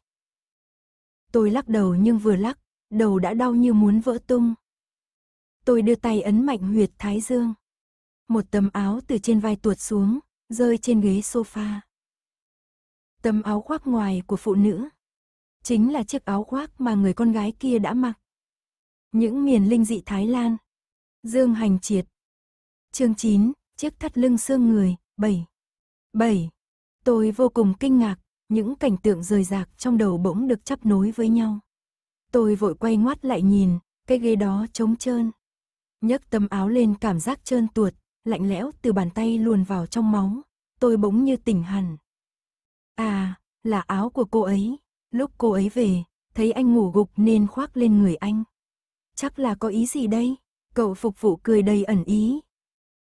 A: Tôi lắc đầu nhưng vừa lắc, đầu đã đau như muốn vỡ tung. Tôi đưa tay ấn mạnh huyệt thái dương. Một tấm áo từ trên vai tuột xuống, rơi trên ghế sofa. Tấm áo khoác ngoài của phụ nữ. Chính là chiếc áo khoác mà người con gái kia đã mặc. Những miền linh dị Thái Lan. Dương hành triệt. Chương 9, chiếc thắt lưng xương người, 7. 7. Tôi vô cùng kinh ngạc, những cảnh tượng rời rạc trong đầu bỗng được chắp nối với nhau. Tôi vội quay ngoắt lại nhìn, cái ghế đó trống trơn nhấc tấm áo lên cảm giác trơn tuột, lạnh lẽo từ bàn tay luồn vào trong máu, tôi bỗng như tỉnh hẳn. À, là áo của cô ấy, lúc cô ấy về, thấy anh ngủ gục nên khoác lên người anh. Chắc là có ý gì đây? Cậu phục vụ cười đầy ẩn ý.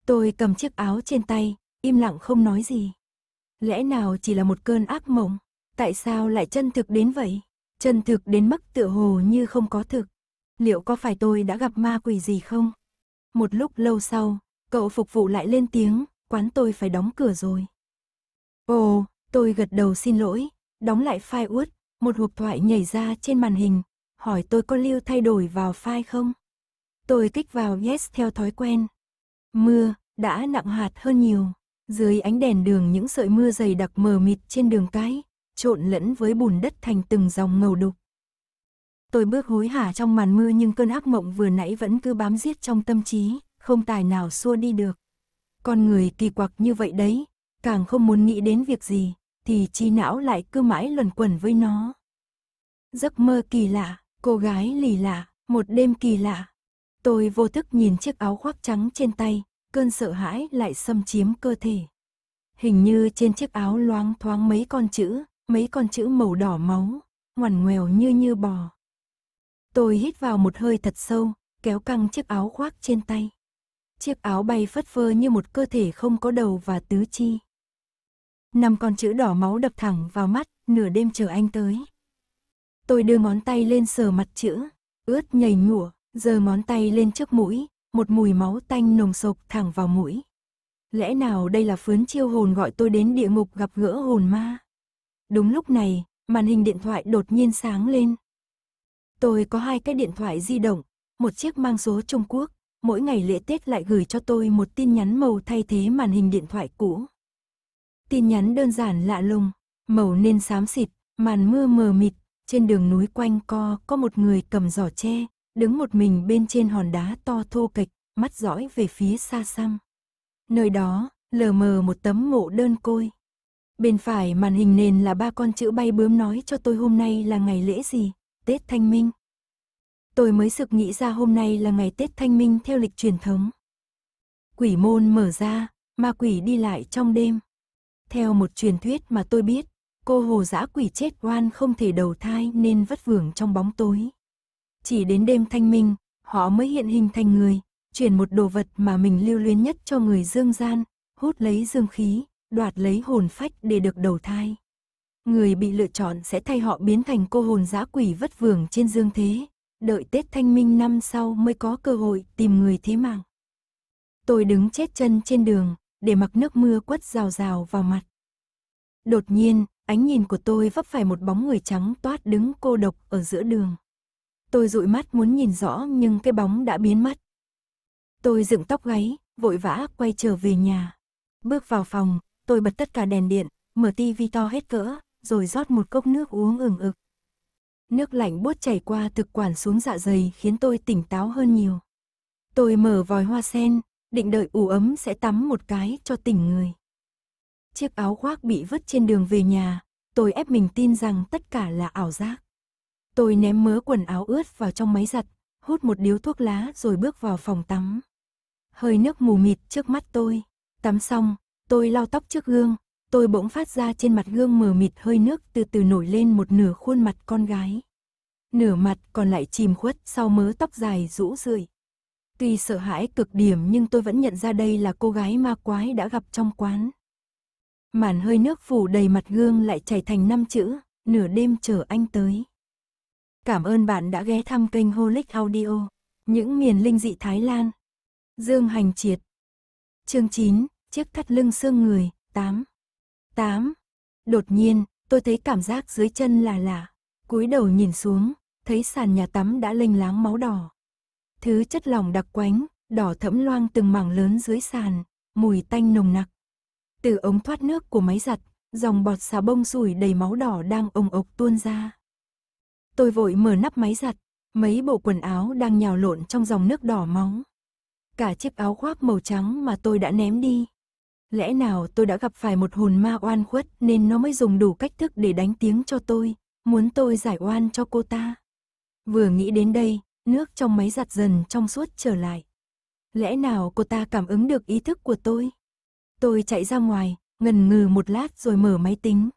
A: Tôi cầm chiếc áo trên tay, im lặng không nói gì. Lẽ nào chỉ là một cơn ác mộng? Tại sao lại chân thực đến vậy? Chân thực đến mức tựa hồ như không có thực. Liệu có phải tôi đã gặp ma quỷ gì không? Một lúc lâu sau, cậu phục vụ lại lên tiếng, quán tôi phải đóng cửa rồi. Ồ, tôi gật đầu xin lỗi, đóng lại file uất, một hộp thoại nhảy ra trên màn hình, hỏi tôi có lưu thay đổi vào file không? Tôi kích vào yes theo thói quen. Mưa, đã nặng hạt hơn nhiều. Dưới ánh đèn đường những sợi mưa dày đặc mờ mịt trên đường cái, trộn lẫn với bùn đất thành từng dòng ngầu đục. Tôi bước hối hả trong màn mưa nhưng cơn ác mộng vừa nãy vẫn cứ bám giết trong tâm trí, không tài nào xua đi được. Con người kỳ quặc như vậy đấy, càng không muốn nghĩ đến việc gì, thì trí não lại cứ mãi luẩn quẩn với nó. Giấc mơ kỳ lạ, cô gái lì lạ, một đêm kỳ lạ. Tôi vô thức nhìn chiếc áo khoác trắng trên tay, cơn sợ hãi lại xâm chiếm cơ thể. Hình như trên chiếc áo loáng thoáng mấy con chữ, mấy con chữ màu đỏ máu, ngoằn ngoèo như như bò. Tôi hít vào một hơi thật sâu, kéo căng chiếc áo khoác trên tay. Chiếc áo bay phất phơ như một cơ thể không có đầu và tứ chi. Năm con chữ đỏ máu đập thẳng vào mắt, nửa đêm chờ anh tới. Tôi đưa ngón tay lên sờ mặt chữ, ướt nhầy nhủa, giơ ngón tay lên trước mũi, một mùi máu tanh nồng sộc thẳng vào mũi. Lẽ nào đây là phướn chiêu hồn gọi tôi đến địa ngục gặp gỡ hồn ma? Đúng lúc này, màn hình điện thoại đột nhiên sáng lên. Tôi có hai cái điện thoại di động, một chiếc mang số Trung Quốc, mỗi ngày lễ Tết lại gửi cho tôi một tin nhắn màu thay thế màn hình điện thoại cũ. Tin nhắn đơn giản lạ lùng, màu nên xám xịt, màn mưa mờ mịt, trên đường núi quanh co có một người cầm giỏ tre, đứng một mình bên trên hòn đá to thô kịch mắt dõi về phía xa xăm. Nơi đó, lờ mờ một tấm mộ đơn côi. Bên phải màn hình nền là ba con chữ bay bướm nói cho tôi hôm nay là ngày lễ gì, Tết Thanh Minh. Tôi mới sực nghĩ ra hôm nay là ngày Tết Thanh Minh theo lịch truyền thống. Quỷ môn mở ra, ma quỷ đi lại trong đêm. Theo một truyền thuyết mà tôi biết, cô hồ dã quỷ chết oan không thể đầu thai nên vất vưởng trong bóng tối. Chỉ đến đêm thanh minh, họ mới hiện hình thành người, chuyển một đồ vật mà mình lưu luyến nhất cho người dương gian, hút lấy dương khí, đoạt lấy hồn phách để được đầu thai người bị lựa chọn sẽ thay họ biến thành cô hồn dã quỷ vất vưởng trên dương thế, đợi Tết Thanh Minh năm sau mới có cơ hội tìm người thế mạng. Tôi đứng chết chân trên đường, để mặc nước mưa quất rào rào vào mặt. Đột nhiên, ánh nhìn của tôi vấp phải một bóng người trắng toát đứng cô độc ở giữa đường. Tôi dụi mắt muốn nhìn rõ nhưng cái bóng đã biến mất. Tôi dựng tóc gáy, vội vã quay trở về nhà. Bước vào phòng, tôi bật tất cả đèn điện, mở tivi to hết cỡ, rồi rót một cốc nước uống ừng ực. Nước lạnh buốt chảy qua thực quản xuống dạ dày khiến tôi tỉnh táo hơn nhiều. Tôi mở vòi hoa sen, định đợi ủ ấm sẽ tắm một cái cho tỉnh người. Chiếc áo khoác bị vứt trên đường về nhà, tôi ép mình tin rằng tất cả là ảo giác. Tôi ném mớ quần áo ướt vào trong máy giặt, hút một điếu thuốc lá rồi bước vào phòng tắm. Hơi nước mù mịt trước mắt tôi. Tắm xong, tôi lau tóc trước gương, tôi bỗng phát ra trên mặt gương mờ mịt hơi nước từ từ nổi lên một nửa khuôn mặt con gái. Nửa mặt còn lại chìm khuất sau mớ tóc dài rũ rượi. Tuy sợ hãi cực điểm nhưng tôi vẫn nhận ra đây là cô gái ma quái đã gặp trong quán. Màn hơi nước phủ đầy mặt gương lại chảy thành năm chữ, nửa đêm chờ anh tới. Cảm ơn bạn đã ghé thăm kênh Holic Audio, những miền linh dị Thái Lan. Dương Hành Triệt Chương 9, Chiếc thắt lưng xương người, 8 8. Đột nhiên, tôi thấy cảm giác dưới chân là lạ. cúi đầu nhìn xuống, thấy sàn nhà tắm đã lênh láng máu đỏ. Thứ chất lỏng đặc quánh, đỏ thẫm loang từng mảng lớn dưới sàn, mùi tanh nồng nặc. Từ ống thoát nước của máy giặt, dòng bọt xà bông rủi đầy máu đỏ đang ồng ộc tuôn ra. Tôi vội mở nắp máy giặt, mấy bộ quần áo đang nhào lộn trong dòng nước đỏ máu. Cả chiếc áo khoác màu trắng mà tôi đã ném đi, Lẽ nào tôi đã gặp phải một hồn ma oan khuất nên nó mới dùng đủ cách thức để đánh tiếng cho tôi, muốn tôi giải oan cho cô ta. Vừa nghĩ đến đây, nước trong máy giặt dần trong suốt trở lại. Lẽ nào cô ta cảm ứng được ý thức của tôi? Tôi chạy ra ngoài, ngần ngừ một lát rồi mở máy tính.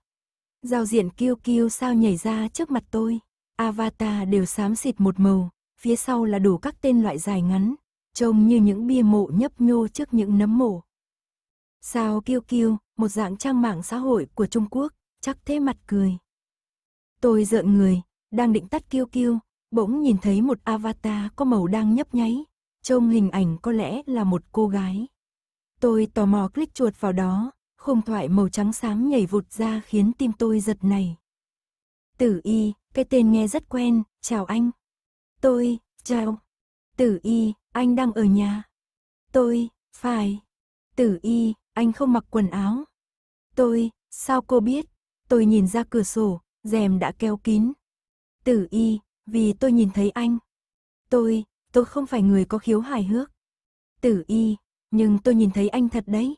A: Giao diện kêu kêu sao nhảy ra trước mặt tôi. Avatar đều xám xịt một màu, phía sau là đủ các tên loại dài ngắn, trông như những bia mộ nhấp nhô trước những nấm mộ. Sao Kiêu Kiêu, một dạng trang mạng xã hội của Trung Quốc, chắc thế mặt cười. Tôi giận người, đang định tắt Kiêu Kiêu, bỗng nhìn thấy một avatar có màu đang nhấp nháy, trông hình ảnh có lẽ là một cô gái. Tôi tò mò click chuột vào đó, khung thoại màu trắng xám nhảy vụt ra khiến tim tôi giật này. Tử Y, cái tên nghe rất quen, chào anh. Tôi, chào. Tử Y, anh đang ở nhà. Tôi, phải. Tử Y, anh không mặc quần áo. Tôi, sao cô biết? Tôi nhìn ra cửa sổ, rèm đã kéo kín. Tử y, vì tôi nhìn thấy anh. Tôi, tôi không phải người có khiếu hài hước. Tử y, nhưng tôi nhìn thấy anh thật đấy.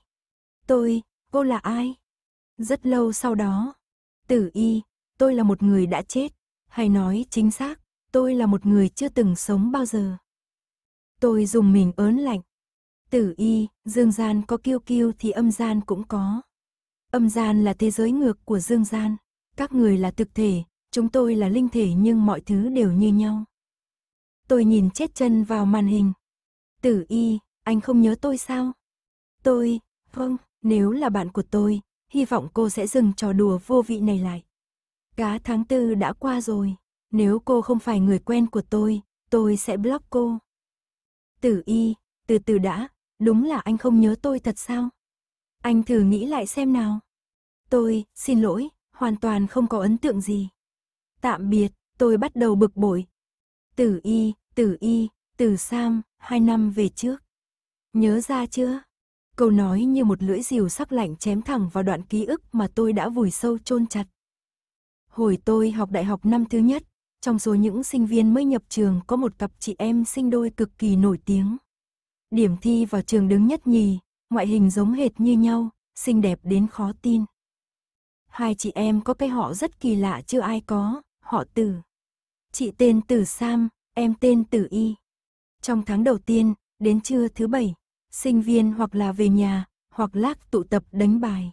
A: Tôi, cô là ai? Rất lâu sau đó. Tử y, tôi là một người đã chết. Hay nói chính xác, tôi là một người chưa từng sống bao giờ. Tôi dùng mình ớn lạnh. Tử y, dương gian có kiêu kiêu thì âm gian cũng có. Âm gian là thế giới ngược của dương gian. Các người là thực thể, chúng tôi là linh thể nhưng mọi thứ đều như nhau. Tôi nhìn chết chân vào màn hình. Tử y, anh không nhớ tôi sao? Tôi, vâng, nếu là bạn của tôi, hy vọng cô sẽ dừng trò đùa vô vị này lại. Cá tháng tư đã qua rồi, nếu cô không phải người quen của tôi, tôi sẽ block cô. Tử y, từ từ đã, đúng là anh không nhớ tôi thật sao? Anh thử nghĩ lại xem nào. Tôi, xin lỗi, hoàn toàn không có ấn tượng gì. Tạm biệt, tôi bắt đầu bực bội. Tử y, tử y, tử sam, hai năm về trước. Nhớ ra chưa? Câu nói như một lưỡi rìu sắc lạnh chém thẳng vào đoạn ký ức mà tôi đã vùi sâu chôn chặt. Hồi tôi học đại học năm thứ nhất, trong số những sinh viên mới nhập trường có một cặp chị em sinh đôi cực kỳ nổi tiếng. Điểm thi vào trường đứng nhất nhì, ngoại hình giống hệt như nhau, xinh đẹp đến khó tin. Hai chị em có cái họ rất kỳ lạ chưa ai có, họ Tử. Chị tên Tử Sam, em tên Tử Y. Trong tháng đầu tiên, đến trưa thứ bảy, sinh viên hoặc là về nhà, hoặc lác tụ tập đánh bài.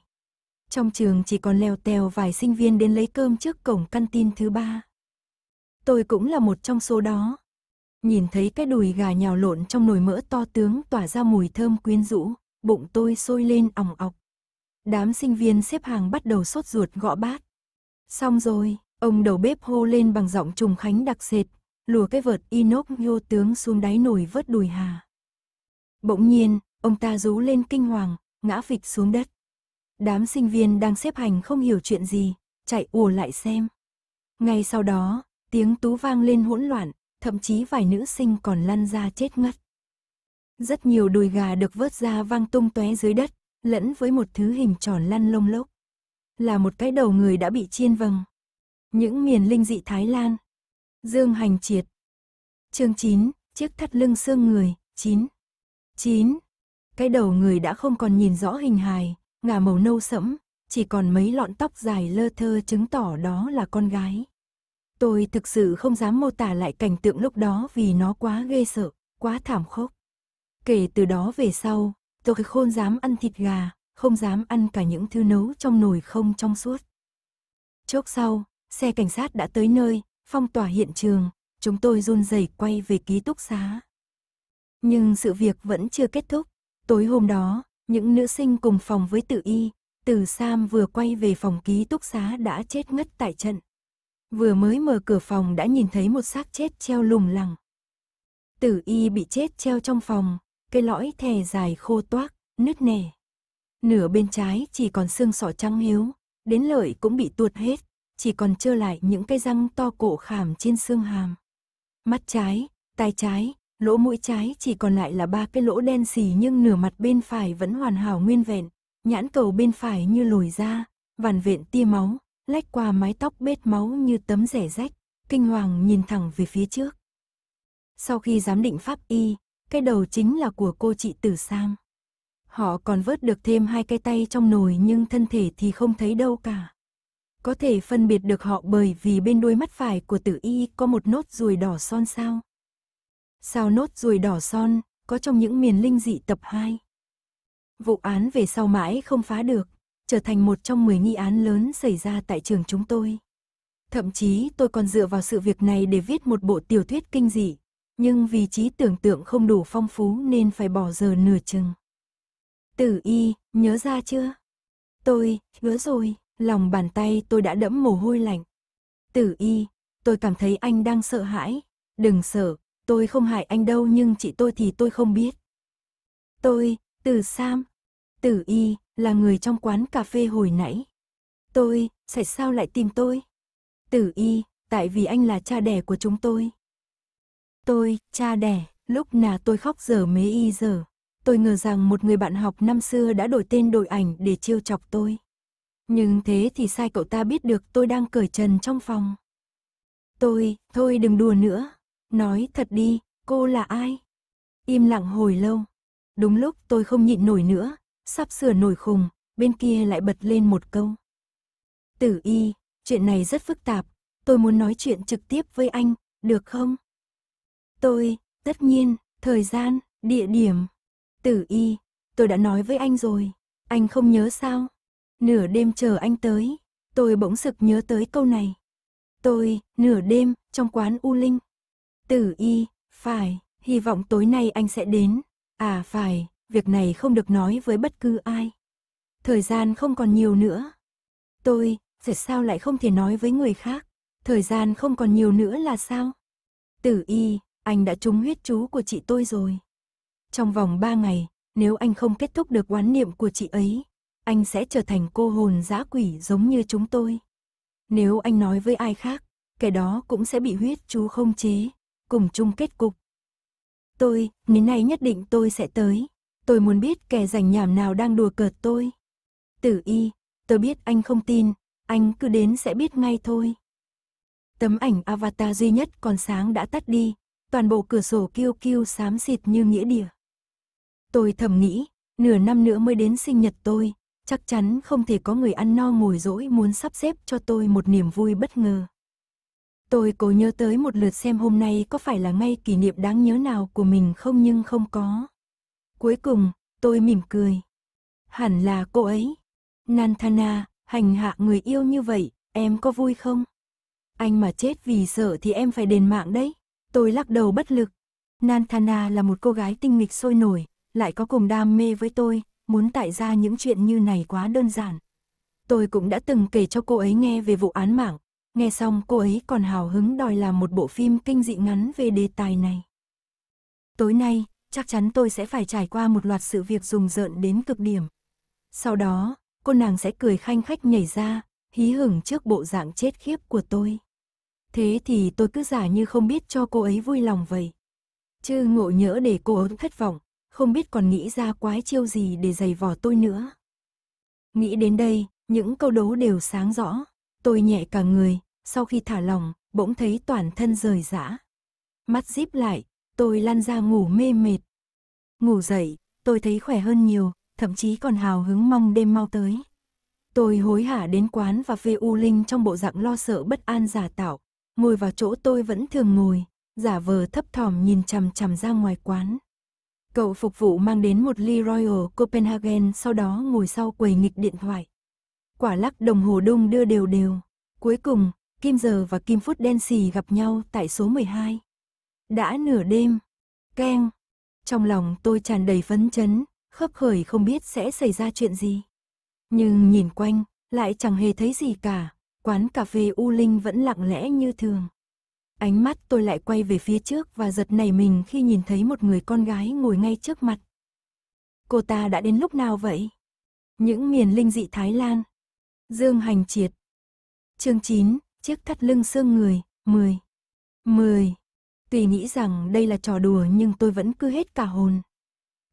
A: Trong trường chỉ còn leo tèo vài sinh viên đến lấy cơm trước cổng căn tin thứ ba. Tôi cũng là một trong số đó, nhìn thấy cái đùi gà nhào lộn trong nồi mỡ to tướng tỏa ra mùi thơm quyến rũ, bụng tôi sôi lên ỏng ọc. Đám sinh viên xếp hàng bắt đầu sốt ruột gõ bát. Xong rồi, ông đầu bếp hô lên bằng giọng trùng khánh đặc sệt, lùa cái vợt inox nhô tướng xuống đáy nồi vớt đùi hà. Bỗng nhiên, ông ta rú lên kinh hoàng, ngã phịch xuống đất. Đám sinh viên đang xếp hành không hiểu chuyện gì, chạy ùa lại xem. Ngay sau đó, tiếng tú vang lên hỗn loạn, thậm chí vài nữ sinh còn lăn ra chết ngất. Rất nhiều đùi gà được vớt ra văng tung tóe dưới đất, lẫn với một thứ hình tròn lăn lông lốc. Là một cái đầu người đã bị chiên vầng. Những miền linh dị Thái Lan. Dương hành triệt. Chương 9, chiếc thắt lưng xương người, 9. 9. Cái đầu người đã không còn nhìn rõ hình hài, ngà màu nâu sẫm, chỉ còn mấy lọn tóc dài lơ thơ chứng tỏ đó là con gái. Tôi thực sự không dám mô tả lại cảnh tượng lúc đó vì nó quá ghê sợ, quá thảm khốc. Kể từ đó về sau, tôi không dám ăn thịt gà, không dám ăn cả những thứ nấu trong nồi không trong suốt. Chốc sau, xe cảnh sát đã tới nơi, phong tỏa hiện trường, chúng tôi run rẩy quay về ký túc xá. Nhưng sự việc vẫn chưa kết thúc. Tối hôm đó, những nữ sinh cùng phòng với Tử Y, Từ Sam vừa quay về phòng ký túc xá đã chết ngất tại trận. Vừa mới mở cửa phòng đã nhìn thấy một xác chết treo lủng lẳng. Tử y bị chết treo trong phòng, cây lõi thè dài khô toác, nứt nẻ. Nửa bên trái chỉ còn xương sọ trắng hiếu, đến lợi cũng bị tuột hết, chỉ còn trơ lại những cây răng to cổ khảm trên xương hàm. Mắt trái, tai trái, lỗ mũi trái chỉ còn lại là ba cái lỗ đen xì nhưng nửa mặt bên phải vẫn hoàn hảo nguyên vẹn, nhãn cầu bên phải như lồi ra, vằn vện tia máu, lách qua mái tóc bết máu như tấm rẻ rách, kinh hoàng nhìn thẳng về phía trước. Sau khi giám định pháp y, cái đầu chính là của cô chị Tử Sam. Họ còn vớt được thêm hai cái tay trong nồi nhưng thân thể thì không thấy đâu cả. Có thể phân biệt được họ bởi vì bên đuôi mắt phải của tử y có một nốt ruồi đỏ son sao. Sao nốt ruồi đỏ son có trong những miền linh dị tập 2. Vụ án về sau mãi không phá được trở thành một trong 10 nghi án lớn xảy ra tại trường chúng tôi. Thậm chí tôi còn dựa vào sự việc này để viết một bộ tiểu thuyết kinh dị, nhưng vì trí tưởng tượng không đủ phong phú nên phải bỏ giờ nửa chừng. Tử y, nhớ ra chưa? Tôi, hứa rồi, lòng bàn tay tôi đã đẫm mồ hôi lạnh. Tử y, tôi cảm thấy anh đang sợ hãi. Đừng sợ, tôi không hại anh đâu nhưng chị tôi thì tôi không biết. Tôi, từ Sam. Tử y, là người trong quán cà phê hồi nãy. Tôi, sẽ sao lại tìm tôi? Tử y, tại vì anh là cha đẻ của chúng tôi. Tôi, cha đẻ, lúc nào tôi khóc giờ mế y giờ. Tôi ngờ rằng một người bạn học năm xưa đã đổi tên đổi ảnh để chiêu chọc tôi. Nhưng thế thì sai cậu ta biết được tôi đang cởi trần trong phòng. Tôi, thôi đừng đùa nữa. Nói thật đi, cô là ai? Im lặng hồi lâu. Đúng lúc tôi không nhịn nổi nữa, sắp sửa nổi khùng, bên kia lại bật lên một câu. Tử y, chuyện này rất phức tạp, tôi muốn nói chuyện trực tiếp với anh, được không? Tôi, tất nhiên, thời gian, địa điểm. Tử y, tôi đã nói với anh rồi, anh không nhớ sao? Nửa đêm chờ anh tới, tôi bỗng sực nhớ tới câu này. Tôi, nửa đêm, trong quán U Linh. Tử y, phải, hy vọng tối nay anh sẽ đến. À phải, việc này không được nói với bất cứ ai. Thời gian không còn nhiều nữa. Tôi, sẽ sao lại không thể nói với người khác? Thời gian không còn nhiều nữa là sao? Tử y, anh đã trúng huyết chú của chị tôi rồi. Trong vòng ba ngày, nếu anh không kết thúc được oán niệm của chị ấy, anh sẽ trở thành cô hồn dã quỷ giống như chúng tôi. Nếu anh nói với ai khác, kẻ đó cũng sẽ bị huyết chú không chế, cùng chung kết cục. Tôi, đến nay nhất định tôi sẽ tới tôi muốn biết kẻ rảnh nhảm nào đang đùa cợt tôi. Tử y, tôi biết anh không tin, anh cứ đến sẽ biết ngay thôi. Tấm ảnh avatar duy nhất còn sáng đã tắt đi, toàn bộ cửa sổ kêu kêu xám xịt như nghĩa địa. Tôi thầm nghĩ, nửa năm nữa mới đến sinh nhật tôi, chắc chắn không thể có người ăn no ngồi dỗi muốn sắp xếp cho tôi một niềm vui bất ngờ. Tôi cố nhớ tới một lượt xem hôm nay có phải là ngay kỷ niệm đáng nhớ nào của mình không nhưng không có. Cuối cùng, tôi mỉm cười. Hẳn là cô ấy. Nantana, hành hạ người yêu như vậy, em có vui không? Anh mà chết vì sợ thì em phải đền mạng đấy. Tôi lắc đầu bất lực. Nantana là một cô gái tinh nghịch sôi nổi, lại có cùng đam mê với tôi, muốn tại ra những chuyện như này quá đơn giản. Tôi cũng đã từng kể cho cô ấy nghe về vụ án mạng, nghe xong cô ấy còn hào hứng đòi làm một bộ phim kinh dị ngắn về đề tài này. Tối nay, chắc chắn tôi sẽ phải trải qua một loạt sự việc rùng rợn đến cực điểm. Sau đó, cô nàng sẽ cười khanh khách nhảy ra, hí hửng trước bộ dạng chết khiếp của tôi. Thế thì tôi cứ giả như không biết cho cô ấy vui lòng vậy. Chứ ngộ nhỡ để cô ấy thất vọng, không biết còn nghĩ ra quái chiêu gì để giày vò tôi nữa. Nghĩ đến đây, những câu đố đều sáng rõ. Tôi nhẹ cả người, sau khi thả lòng, bỗng thấy toàn thân rời rã. Mắt díp lại, tôi lăn ra ngủ mê mệt. Ngủ dậy, tôi thấy khỏe hơn nhiều, thậm chí còn hào hứng mong đêm mau tới. Tôi hối hả đến quán và phê U Linh trong bộ dạng lo sợ bất an giả tạo, ngồi vào chỗ tôi vẫn thường ngồi, giả vờ thấp thỏm nhìn chằm chằm ra ngoài quán. Cậu phục vụ mang đến một ly Royal Copenhagen sau đó ngồi sau quầy nghịch điện thoại. Quả lắc đồng hồ đung đưa đều đều. Cuối cùng, kim giờ và kim phút đen xì gặp nhau tại số 12. Đã nửa đêm. Keng, trong lòng tôi tràn đầy phấn chấn, khấp khởi không biết sẽ xảy ra chuyện gì. Nhưng nhìn quanh, lại chẳng hề thấy gì cả, quán cà phê U Linh vẫn lặng lẽ như thường. Ánh mắt tôi lại quay về phía trước và giật nảy mình khi nhìn thấy một người con gái ngồi ngay trước mặt. Cô ta đã đến lúc nào vậy? Những miền linh dị Thái Lan. Dương Hành Triệt. Chương 9, chiếc thắt lưng xương người, 10. 10. Tuy nghĩ rằng đây là trò đùa nhưng tôi vẫn cứ hết cả hồn.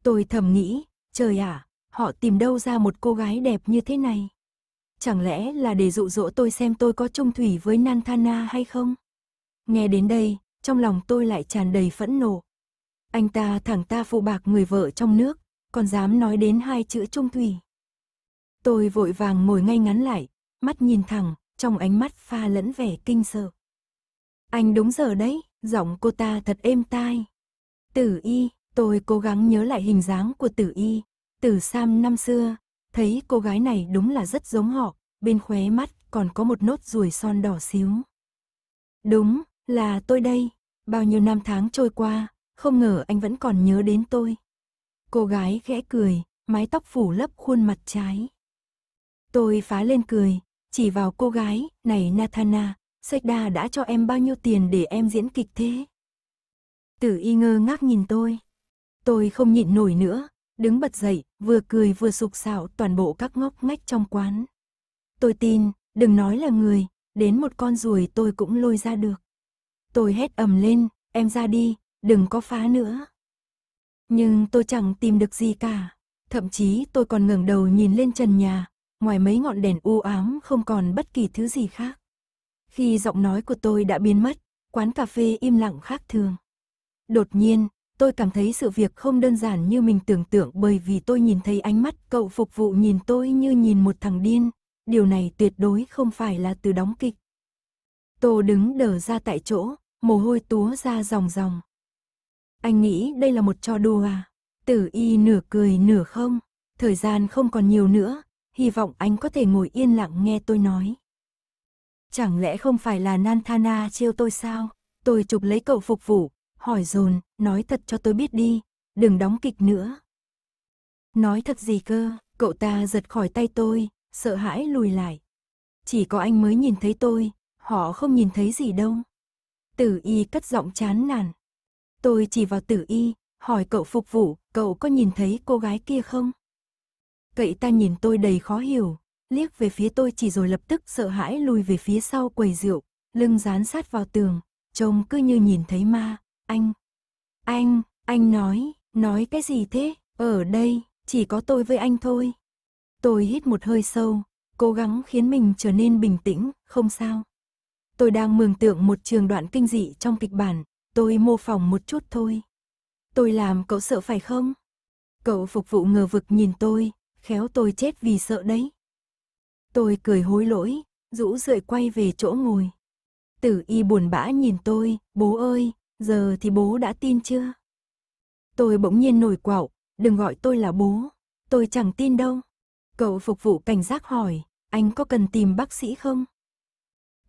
A: Tôi thầm nghĩ, trời ạ, à, họ tìm đâu ra một cô gái đẹp như thế này. Chẳng lẽ là để dụ dỗ tôi xem tôi có chung thủy với Nantana hay không? Nghe đến đây, trong lòng tôi lại tràn đầy phẫn nộ. Anh ta thẳng ta phụ bạc người vợ trong nước, còn dám nói đến hai chữ chung thủy. Tôi vội vàng ngồi ngay ngắn lại, mắt nhìn thẳng, trong ánh mắt pha lẫn vẻ kinh sợ. Anh đúng giờ đấy. Giọng cô ta thật êm tai. Tử y, tôi cố gắng nhớ lại hình dáng của tử y. Tử Sam năm xưa, thấy cô gái này đúng là rất giống họ, bên khóe mắt còn có một nốt ruồi son đỏ xíu. Đúng, là tôi đây. Bao nhiêu năm tháng trôi qua, không ngờ anh vẫn còn nhớ đến tôi. Cô gái khẽ cười, mái tóc phủ lấp khuôn mặt trái. Tôi phá lên cười, chỉ vào cô gái, này Nathana, Sách đa đã cho em bao nhiêu tiền để em diễn kịch thế? Tử y ngơ ngác nhìn tôi. Tôi không nhịn nổi nữa, đứng bật dậy, vừa cười vừa sục sạo toàn bộ các ngóc ngách trong quán. Tôi tin, đừng nói là người, đến một con ruồi tôi cũng lôi ra được. Tôi hét ầm lên, em ra đi, đừng có phá nữa. Nhưng tôi chẳng tìm được gì cả, thậm chí tôi còn ngẩng đầu nhìn lên trần nhà, ngoài mấy ngọn đèn u ám không còn bất kỳ thứ gì khác. Khi giọng nói của tôi đã biến mất, quán cà phê im lặng khác thường. Đột nhiên, tôi cảm thấy sự việc không đơn giản như mình tưởng tượng bởi vì tôi nhìn thấy ánh mắt cậu phục vụ nhìn tôi như nhìn một thằng điên. Điều này tuyệt đối không phải là từ đóng kịch. Tô đứng đờ ra tại chỗ, mồ hôi túa ra ròng ròng. Anh nghĩ đây là một trò đùa à? Tử y nửa cười nửa không, thời gian không còn nhiều nữa, hy vọng anh có thể ngồi yên lặng nghe tôi nói chẳng lẽ không phải là Nantana trêu tôi sao? Tôi chụp lấy cậu phục vụ, hỏi dồn, nói thật cho tôi biết đi, đừng đóng kịch nữa. Nói thật gì cơ, cậu ta giật khỏi tay tôi, sợ hãi lùi lại. Chỉ có anh mới nhìn thấy tôi, họ không nhìn thấy gì đâu. Tử y cất giọng chán nản. Tôi chỉ vào tử y, hỏi cậu phục vụ, cậu có nhìn thấy cô gái kia không? Cậy ta nhìn tôi đầy khó hiểu, liếc về phía tôi chỉ rồi lập tức sợ hãi lùi về phía sau quầy rượu, lưng dán sát vào tường, trông cứ như nhìn thấy ma, anh. Anh, anh nói, nói cái gì thế, ở đây, chỉ có tôi với anh thôi. Tôi hít một hơi sâu, cố gắng khiến mình trở nên bình tĩnh, không sao. Tôi đang mường tượng một trường đoạn kinh dị trong kịch bản, tôi mô phỏng một chút thôi. Tôi làm cậu sợ phải không? Cậu phục vụ ngờ vực nhìn tôi, khéo tôi chết vì sợ đấy. Tôi cười hối lỗi, rũ rượi quay về chỗ ngồi. Tử y buồn bã nhìn tôi, bố ơi, giờ thì bố đã tin chưa? Tôi bỗng nhiên nổi quạo, đừng gọi tôi là bố, tôi chẳng tin đâu. Cậu phục vụ cảnh giác hỏi, anh có cần tìm bác sĩ không?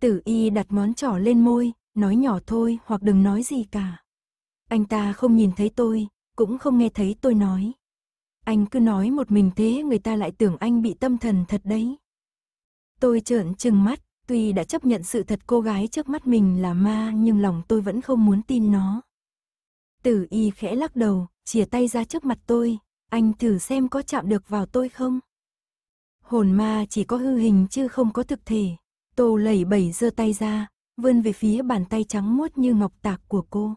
A: Tử y đặt món trỏ lên môi, nói nhỏ thôi hoặc đừng nói gì cả. Anh ta không nhìn thấy tôi, cũng không nghe thấy tôi nói. Anh cứ nói một mình thế người ta lại tưởng anh bị tâm thần thật đấy. Tôi trợn trừng mắt, tuy đã chấp nhận sự thật cô gái trước mắt mình là ma nhưng lòng tôi vẫn không muốn tin nó. Tử y khẽ lắc đầu, chìa tay ra trước mặt tôi, anh thử xem có chạm được vào tôi không. Hồn ma chỉ có hư hình chứ không có thực thể. Tô lẩy bẩy giơ tay ra, vươn về phía bàn tay trắng muốt như ngọc tạc của cô.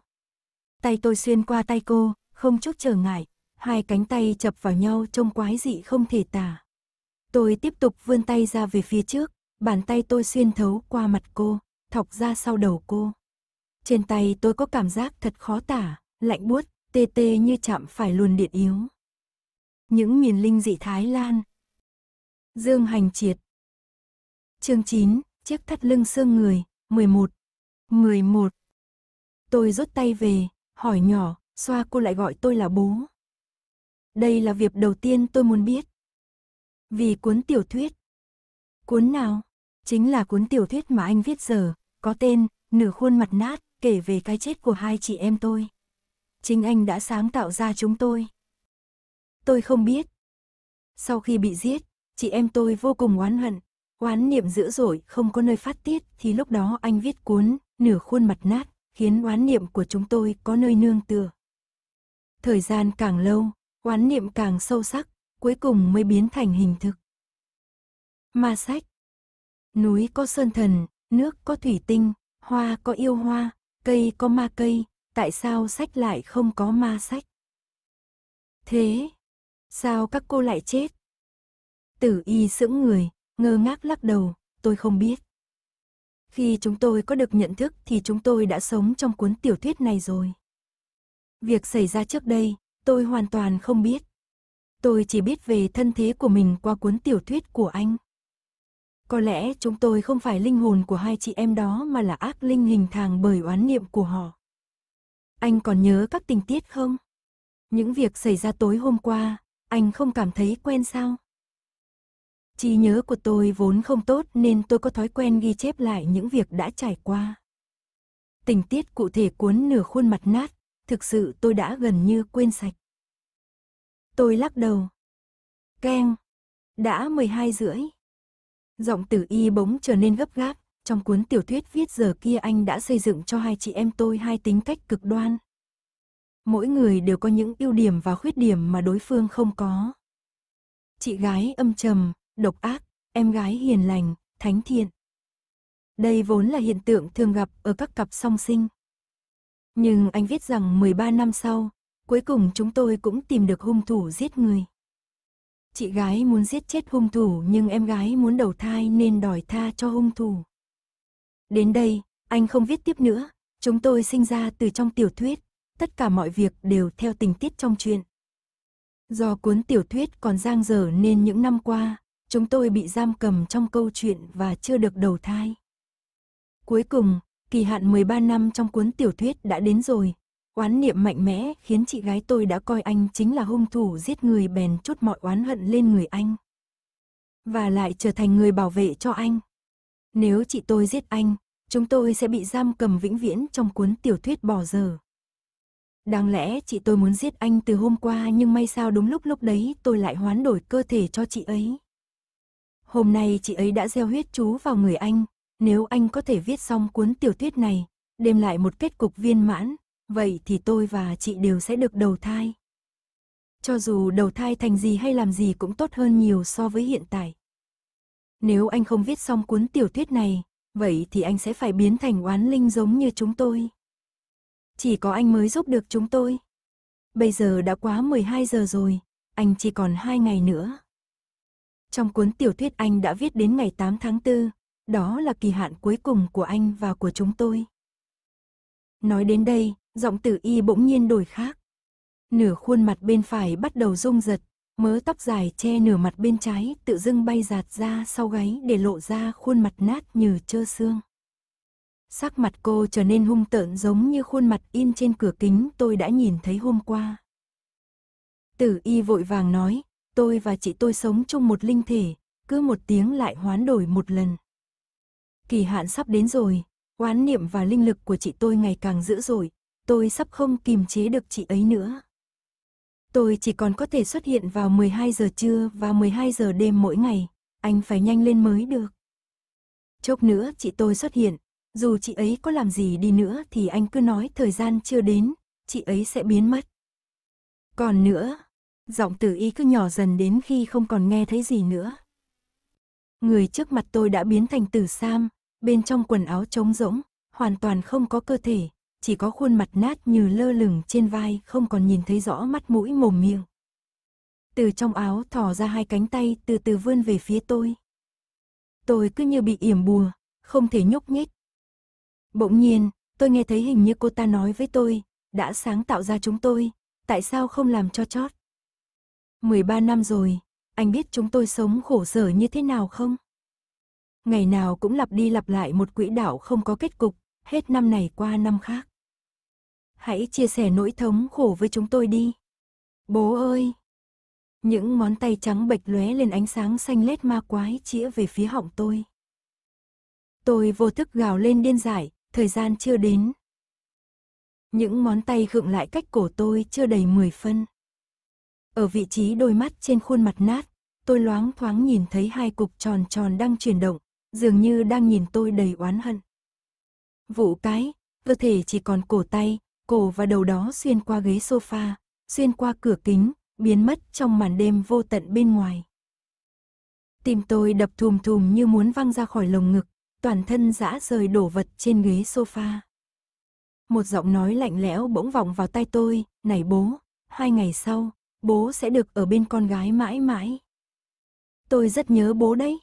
A: Tay tôi xuyên qua tay cô, không chút trở ngại, hai cánh tay chập vào nhau trông quái dị không thể tả. Tôi tiếp tục vươn tay ra về phía trước, bàn tay tôi xuyên thấu qua mặt cô, thọc ra sau đầu cô. Trên tay tôi có cảm giác thật khó tả, lạnh buốt, tê tê như chạm phải luồn điện yếu. Những miền linh dị Thái Lan. Dương Hành Triệt. Chương 9, chiếc thắt lưng xương người, 11. 11. Tôi rút tay về, hỏi nhỏ, xoa cô lại gọi tôi là bố. Đây là việc đầu tiên tôi muốn biết. Vì cuốn tiểu thuyết. Cuốn nào? Chính là cuốn tiểu thuyết mà anh viết giờ, có tên, nửa khuôn mặt nát, kể về cái chết của hai chị em tôi. Chính anh đã sáng tạo ra chúng tôi. Tôi không biết. Sau khi bị giết, chị em tôi vô cùng oán hận, oán niệm dữ dội không có nơi phát tiết thì lúc đó anh viết cuốn nửa khuôn mặt nát khiến oán niệm của chúng tôi có nơi nương tựa thời gian càng lâu oán niệm càng sâu sắc cuối cùng mới biến thành hình thực. Ma sách Núi có sơn thần, nước có thủy tinh, hoa có yêu hoa, cây có ma cây, tại sao sách lại không có ma sách? Thế, sao các cô lại chết? Tử y sững người, ngơ ngác lắc đầu, tôi không biết. Khi chúng tôi có được nhận thức thì chúng tôi đã sống trong cuốn tiểu thuyết này rồi. Việc xảy ra trước đây, tôi hoàn toàn không biết. Tôi chỉ biết về thân thế của mình qua cuốn tiểu thuyết của anh. Có lẽ chúng tôi không phải linh hồn của hai chị em đó mà là ác linh hình thàng bởi oán niệm của họ. Anh còn nhớ các tình tiết không? Những việc xảy ra tối hôm qua, anh không cảm thấy quen sao? Trí nhớ của tôi vốn không tốt nên tôi có thói quen ghi chép lại những việc đã trải qua. Tình tiết cụ thể cuốn nửa khuôn mặt nát, thực sự tôi đã gần như quên sạch. Tôi lắc đầu. Keng. Đã 12 rưỡi. Giọng tử y bỗng trở nên gấp gáp. Trong cuốn tiểu thuyết viết giờ kia anh đã xây dựng cho hai chị em tôi hai tính cách cực đoan. Mỗi người đều có những ưu điểm và khuyết điểm mà đối phương không có. Chị gái âm trầm, độc ác, em gái hiền lành, thánh thiện. Đây vốn là hiện tượng thường gặp ở các cặp song sinh. Nhưng anh viết rằng 13 năm sau, Cuối cùng chúng tôi cũng tìm được hung thủ giết người. Chị gái muốn giết chết hung thủ nhưng em gái muốn đầu thai nên đòi tha cho hung thủ. Đến đây, anh không viết tiếp nữa, chúng tôi sinh ra từ trong tiểu thuyết, tất cả mọi việc đều theo tình tiết trong chuyện. Do cuốn tiểu thuyết còn giang dở nên những năm qua, chúng tôi bị giam cầm trong câu chuyện và chưa được đầu thai. Cuối cùng, kỳ hạn 13 năm trong cuốn tiểu thuyết đã đến rồi, Oán niệm mạnh mẽ khiến chị gái tôi đã coi anh chính là hung thủ giết người bèn chút mọi oán hận lên người anh. Và lại trở thành người bảo vệ cho anh. Nếu chị tôi giết anh, chúng tôi sẽ bị giam cầm vĩnh viễn trong cuốn tiểu thuyết bỏ giờ. Đáng lẽ chị tôi muốn giết anh từ hôm qua nhưng may sao đúng lúc lúc đấy tôi lại hoán đổi cơ thể cho chị ấy. Hôm nay chị ấy đã gieo huyết chú vào người anh, nếu anh có thể viết xong cuốn tiểu thuyết này, đem lại một kết cục viên mãn, vậy thì tôi và chị đều sẽ được đầu thai. Cho dù đầu thai thành gì hay làm gì cũng tốt hơn nhiều so với hiện tại. Nếu anh không viết xong cuốn tiểu thuyết này, vậy thì anh sẽ phải biến thành oán linh giống như chúng tôi. Chỉ có anh mới giúp được chúng tôi. Bây giờ đã quá 12 giờ rồi, anh chỉ còn 2 ngày nữa. Trong cuốn tiểu thuyết anh đã viết đến ngày 8 tháng 4, đó là kỳ hạn cuối cùng của anh và của chúng tôi. Nói đến đây, giọng tử y bỗng nhiên đổi khác. Nửa khuôn mặt bên phải bắt đầu rung giật, mớ tóc dài che nửa mặt bên trái tự dưng bay giạt ra sau gáy để lộ ra khuôn mặt nát như trơ xương. Sắc mặt cô trở nên hung tợn giống như khuôn mặt in trên cửa kính tôi đã nhìn thấy hôm qua. Tử y vội vàng nói, tôi và chị tôi sống chung một linh thể, cứ một tiếng lại hoán đổi một lần. Kỳ hạn sắp đến rồi, oán niệm và linh lực của chị tôi ngày càng dữ dội, tôi sắp không kìm chế được chị ấy nữa. Tôi chỉ còn có thể xuất hiện vào 12 giờ trưa và 12 giờ đêm mỗi ngày, anh phải nhanh lên mới được. Chốc nữa chị tôi xuất hiện, dù chị ấy có làm gì đi nữa thì anh cứ nói thời gian chưa đến, chị ấy sẽ biến mất. Còn nữa, giọng tử y cứ nhỏ dần đến khi không còn nghe thấy gì nữa. Người trước mặt tôi đã biến thành tử sam, bên trong quần áo trống rỗng, hoàn toàn không có cơ thể, chỉ có khuôn mặt nát như lơ lửng trên vai không còn nhìn thấy rõ mắt mũi mồm miệng. Từ trong áo thò ra hai cánh tay từ từ vươn về phía tôi. Tôi cứ như bị yểm bùa, không thể nhúc nhích. Bỗng nhiên, tôi nghe thấy hình như cô ta nói với tôi, đã sáng tạo ra chúng tôi, tại sao không làm cho chót? 13 năm rồi, anh biết chúng tôi sống khổ sở như thế nào không? Ngày nào cũng lặp đi lặp lại một quỹ đạo không có kết cục, hết năm này qua năm khác hãy chia sẻ nỗi thống khổ với chúng tôi đi. Bố ơi! Những ngón tay trắng bệch lóe lên ánh sáng xanh lét ma quái chĩa về phía họng tôi. Tôi vô thức gào lên điên dại, thời gian chưa đến. Những ngón tay khựng lại cách cổ tôi chưa đầy 10 phân. Ở vị trí đôi mắt trên khuôn mặt nát, tôi loáng thoáng nhìn thấy hai cục tròn tròn đang chuyển động, dường như đang nhìn tôi đầy oán hận. Vụ cái, cơ thể chỉ còn cổ tay, cổ và đầu đó xuyên qua ghế sofa, xuyên qua cửa kính, biến mất trong màn đêm vô tận bên ngoài. Tim tôi đập thùm thùm như muốn văng ra khỏi lồng ngực, toàn thân dã rời đổ vật trên ghế sofa. Một giọng nói lạnh lẽo bỗng vọng vào tay tôi, này bố, hai ngày sau, bố sẽ được ở bên con gái mãi mãi. Tôi rất nhớ bố đấy.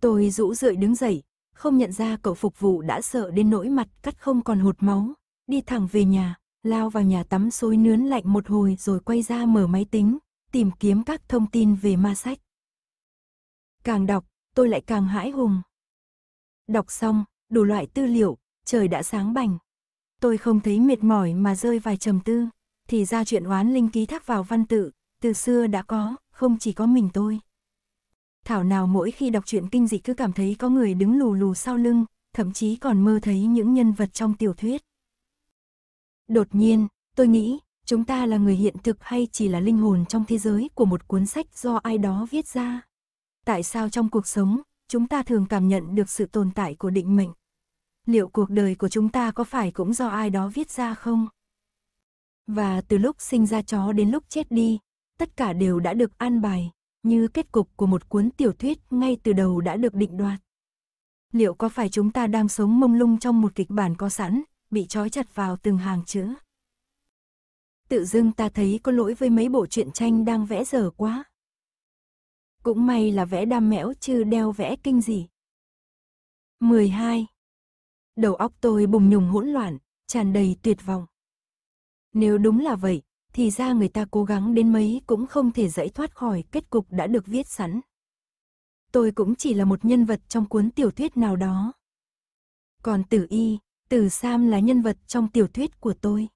A: Tôi rũ rượi đứng dậy, không nhận ra cậu phục vụ đã sợ đến nỗi mặt cắt không còn hột máu, đi thẳng về nhà, lao vào nhà tắm suối nướng lạnh một hồi rồi quay ra mở máy tính, tìm kiếm các thông tin về ma sách. Càng đọc, tôi lại càng hãi hùng. Đọc xong, đủ loại tư liệu, trời đã sáng bành. Tôi không thấy mệt mỏi mà rơi vài trầm tư, thì ra chuyện oán linh ký thác vào văn tự, từ xưa đã có, không chỉ có mình tôi. Thảo nào mỗi khi đọc truyện kinh dị cứ cảm thấy có người đứng lù lù sau lưng, thậm chí còn mơ thấy những nhân vật trong tiểu thuyết. Đột nhiên, tôi nghĩ, chúng ta là người hiện thực hay chỉ là linh hồn trong thế giới của một cuốn sách do ai đó viết ra? Tại sao trong cuộc sống, chúng ta thường cảm nhận được sự tồn tại của định mệnh? Liệu cuộc đời của chúng ta có phải cũng do ai đó viết ra không? Và từ lúc sinh ra chó đến lúc chết đi, tất cả đều đã được an bài, như kết cục của một cuốn tiểu thuyết ngay từ đầu đã được định đoạt. Liệu có phải chúng ta đang sống mông lung trong một kịch bản có sẵn, bị trói chặt vào từng hàng chữ. Tự dưng ta thấy có lỗi với mấy bộ truyện tranh đang vẽ dở quá. Cũng may là vẽ đam mẽo chứ đeo vẽ kinh gì. 12. Đầu óc tôi bùng nhùng hỗn loạn, tràn đầy tuyệt vọng. Nếu đúng là vậy, thì ra người ta cố gắng đến mấy cũng không thể giải thoát khỏi kết cục đã được viết sẵn. Tôi cũng chỉ là một nhân vật trong cuốn tiểu thuyết nào đó. Còn tử y, từ Sam là nhân vật trong tiểu thuyết của tôi.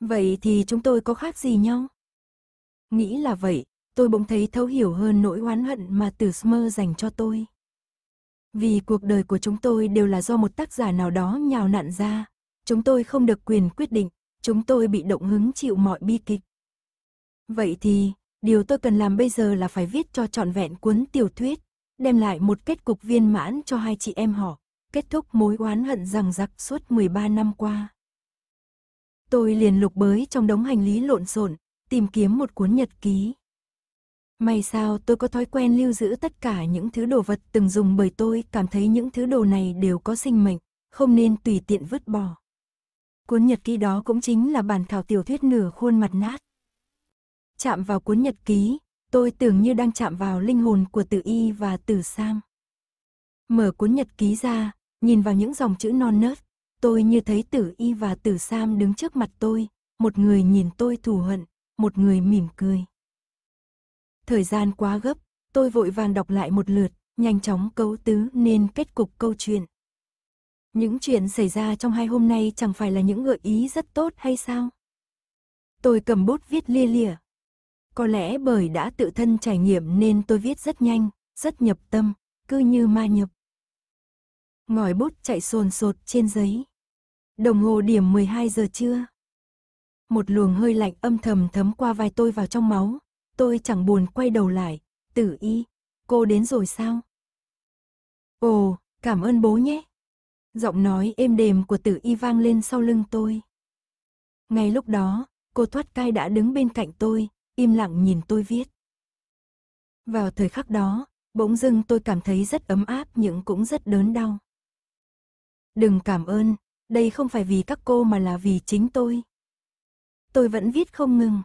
A: Vậy thì chúng tôi có khác gì nhau? Nghĩ là vậy, tôi bỗng thấy thấu hiểu hơn nỗi oán hận mà Từ Smer dành cho tôi. Vì cuộc đời của chúng tôi đều là do một tác giả nào đó nhào nặn ra, chúng tôi không được quyền quyết định, chúng tôi bị động hứng chịu mọi bi kịch. Vậy thì, điều tôi cần làm bây giờ là phải viết cho trọn vẹn cuốn tiểu thuyết, đem lại một kết cục viên mãn cho hai chị em họ kết thúc mối oán hận rằng giặc suốt 13 năm qua. Tôi liền lục bới trong đống hành lý lộn xộn, tìm kiếm một cuốn nhật ký. May sao tôi có thói quen lưu giữ tất cả những thứ đồ vật từng dùng bởi tôi cảm thấy những thứ đồ này đều có sinh mệnh, không nên tùy tiện vứt bỏ. Cuốn nhật ký đó cũng chính là bản thảo tiểu thuyết nửa khuôn mặt nát. Chạm vào cuốn nhật ký, tôi tưởng như đang chạm vào linh hồn của tử y và tử sam. Mở cuốn nhật ký ra, Nhìn vào những dòng chữ non nớt, tôi như thấy tử y và tử sam đứng trước mặt tôi, một người nhìn tôi thù hận, một người mỉm cười. Thời gian quá gấp, tôi vội vàng đọc lại một lượt, nhanh chóng cấu tứ nên kết cục câu chuyện. Những chuyện xảy ra trong hai hôm nay chẳng phải là những gợi ý rất tốt hay sao? Tôi cầm bút viết lia lịa. Có lẽ bởi đã tự thân trải nghiệm nên tôi viết rất nhanh, rất nhập tâm, cứ như ma nhập ngòi bút chạy sồn sột trên giấy. Đồng hồ điểm 12 giờ trưa. Một luồng hơi lạnh âm thầm thấm qua vai tôi vào trong máu, tôi chẳng buồn quay đầu lại, tử y, cô đến rồi sao? Ồ, cảm ơn bố nhé. Giọng nói êm đềm của tử y vang lên sau lưng tôi. Ngay lúc đó, cô thoát cai đã đứng bên cạnh tôi, im lặng nhìn tôi viết. Vào thời khắc đó, bỗng dưng tôi cảm thấy rất ấm áp nhưng cũng rất đớn đau. Đừng cảm ơn, đây không phải vì các cô mà là vì chính tôi. Tôi vẫn viết không ngừng.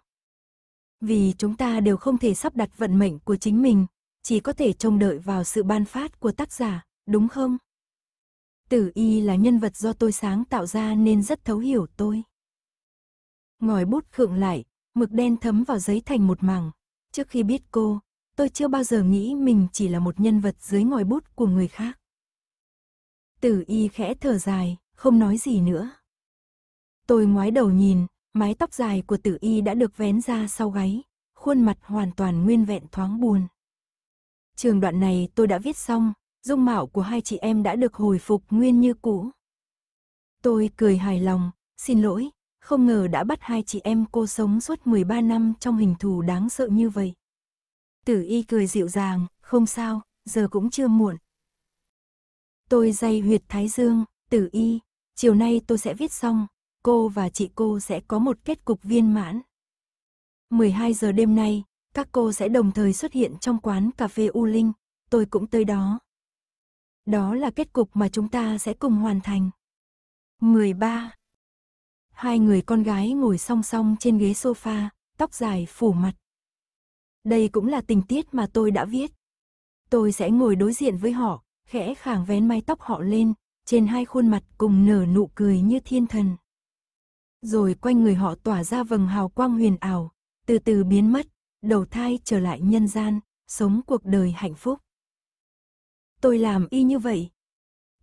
A: Vì chúng ta đều không thể sắp đặt vận mệnh của chính mình, chỉ có thể trông đợi vào sự ban phát của tác giả, đúng không? Tử Y là nhân vật do tôi sáng tạo ra nên rất thấu hiểu tôi. Ngòi bút khựng lại, mực đen thấm vào giấy thành một mảng. Trước khi biết cô, tôi chưa bao giờ nghĩ mình chỉ là một nhân vật dưới ngòi bút của người khác. Tử y khẽ thở dài, không nói gì nữa. Tôi ngoái đầu nhìn, mái tóc dài của tử y đã được vén ra sau gáy, khuôn mặt hoàn toàn nguyên vẹn thoáng buồn. Trường đoạn này tôi đã viết xong, dung mạo của hai chị em đã được hồi phục nguyên như cũ. Tôi cười hài lòng, xin lỗi, không ngờ đã bắt hai chị em cô sống suốt 13 năm trong hình thù đáng sợ như vậy. Tử y cười dịu dàng, không sao, giờ cũng chưa muộn. Tôi dây huyệt thái dương, tử y, chiều nay tôi sẽ viết xong, cô và chị cô sẽ có một kết cục viên mãn. 12 giờ đêm nay, các cô sẽ đồng thời xuất hiện trong quán cà phê U Linh, tôi cũng tới đó. Đó là kết cục mà chúng ta sẽ cùng hoàn thành. 13. Hai người con gái ngồi song song trên ghế sofa, tóc dài phủ mặt. Đây cũng là tình tiết mà tôi đã viết. Tôi sẽ ngồi đối diện với họ, khẽ khàng vén mái tóc họ lên, trên hai khuôn mặt cùng nở nụ cười như thiên thần. Rồi quanh người họ tỏa ra vầng hào quang huyền ảo, từ từ biến mất, đầu thai trở lại nhân gian, sống cuộc đời hạnh phúc. Tôi làm y như vậy.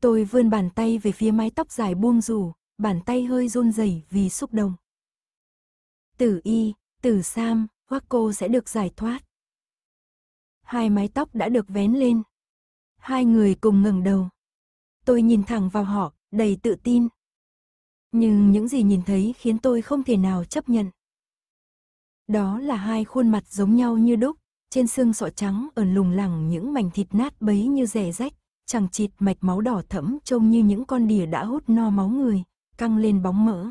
A: Tôi vươn bàn tay về phía mái tóc dài buông rủ, bàn tay hơi run rẩy vì xúc động. Tử y, tử sam, hoặc cô sẽ được giải thoát. Hai mái tóc đã được vén lên, Hai người cùng ngẩng đầu. Tôi nhìn thẳng vào họ, đầy tự tin. Nhưng những gì nhìn thấy khiến tôi không thể nào chấp nhận. Đó là hai khuôn mặt giống nhau như đúc, trên xương sọ trắng ẩn lùng lẳng những mảnh thịt nát bấy như rẻ rách, chẳng chịt mạch máu đỏ thẫm trông như những con đỉa đã hút no máu người, căng lên bóng mỡ.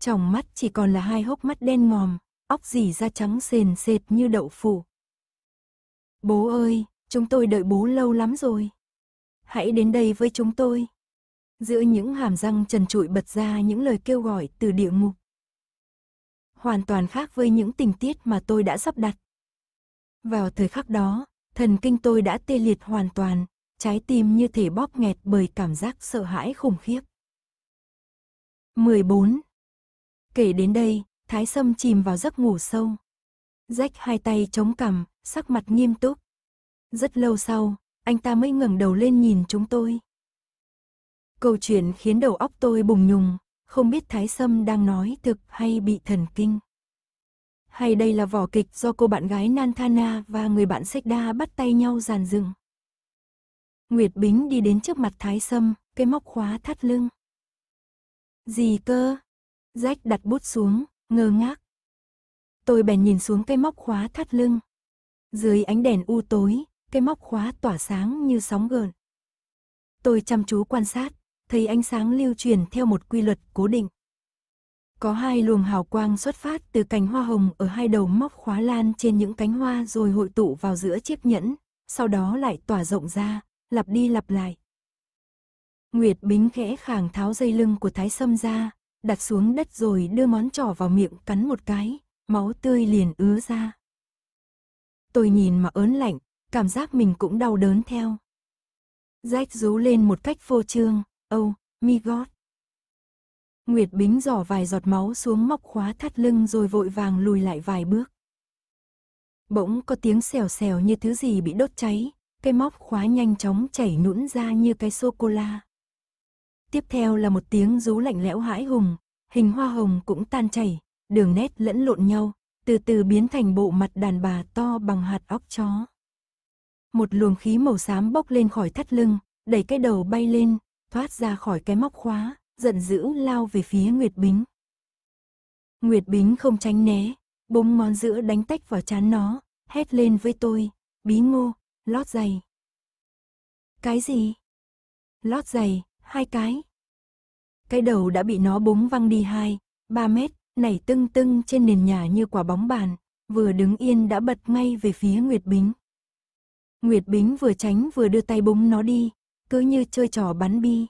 A: Trong mắt chỉ còn là hai hốc mắt đen ngòm, óc dì da trắng sền sệt như đậu phụ. Bố ơi, Chúng tôi đợi bố lâu lắm rồi. Hãy đến đây với chúng tôi. Giữa những hàm răng trần trụi bật ra những lời kêu gọi từ địa ngục. Hoàn toàn khác với những tình tiết mà tôi đã sắp đặt. Vào thời khắc đó, thần kinh tôi đã tê liệt hoàn toàn, trái tim như thể bóp nghẹt bởi cảm giác sợ hãi khủng khiếp. 14. Kể đến đây, Thái Sâm chìm vào giấc ngủ sâu. Rách hai tay chống cằm, sắc mặt nghiêm túc, rất lâu sau, anh ta mới ngẩng đầu lên nhìn chúng tôi. Câu chuyện khiến đầu óc tôi bùng nhùng, không biết Thái Sâm đang nói thực hay bị thần kinh. Hay đây là vỏ kịch do cô bạn gái Nanthana và người bạn Sách Đa bắt tay nhau giàn dựng. Nguyệt Bính đi đến trước mặt Thái Sâm, cây móc khóa thắt lưng. Gì cơ? Jack đặt bút xuống, ngơ ngác. Tôi bèn nhìn xuống cây móc khóa thắt lưng. Dưới ánh đèn u tối, cái móc khóa tỏa sáng như sóng gợn. Tôi chăm chú quan sát, thấy ánh sáng lưu truyền theo một quy luật cố định. Có hai luồng hào quang xuất phát từ cành hoa hồng ở hai đầu móc khóa lan trên những cánh hoa rồi hội tụ vào giữa chiếc nhẫn, sau đó lại tỏa rộng ra, lặp đi lặp lại. Nguyệt Bính khẽ khàng tháo dây lưng của Thái Sâm ra, đặt xuống đất rồi đưa món trỏ vào miệng cắn một cái, máu tươi liền ứa ra. Tôi nhìn mà ớn lạnh, cảm giác mình cũng đau đớn theo. Jack rú lên một cách vô trương, oh, my god. Nguyệt Bính giỏ vài giọt máu xuống móc khóa thắt lưng rồi vội vàng lùi lại vài bước. Bỗng có tiếng xèo xèo như thứ gì bị đốt cháy, cây móc khóa nhanh chóng chảy nhũn ra như cái sô-cô-la. Tiếp theo là một tiếng rú lạnh lẽo hãi hùng, hình hoa hồng cũng tan chảy, đường nét lẫn lộn nhau, từ từ biến thành bộ mặt đàn bà to bằng hạt óc chó một luồng khí màu xám bốc lên khỏi thắt lưng, đẩy cái đầu bay lên, thoát ra khỏi cái móc khóa, giận dữ lao về phía Nguyệt Bính. Nguyệt Bính không tránh né, búng ngón giữa đánh tách vào chán nó, hét lên với tôi, bí ngô, lót giày. Cái gì? Lót giày, hai cái. Cái đầu đã bị nó búng văng đi hai, ba mét, nảy tưng tưng trên nền nhà như quả bóng bàn, vừa đứng yên đã bật ngay về phía Nguyệt Bính. Nguyệt Bính vừa tránh vừa đưa tay búng nó đi, cứ như chơi trò bắn bi.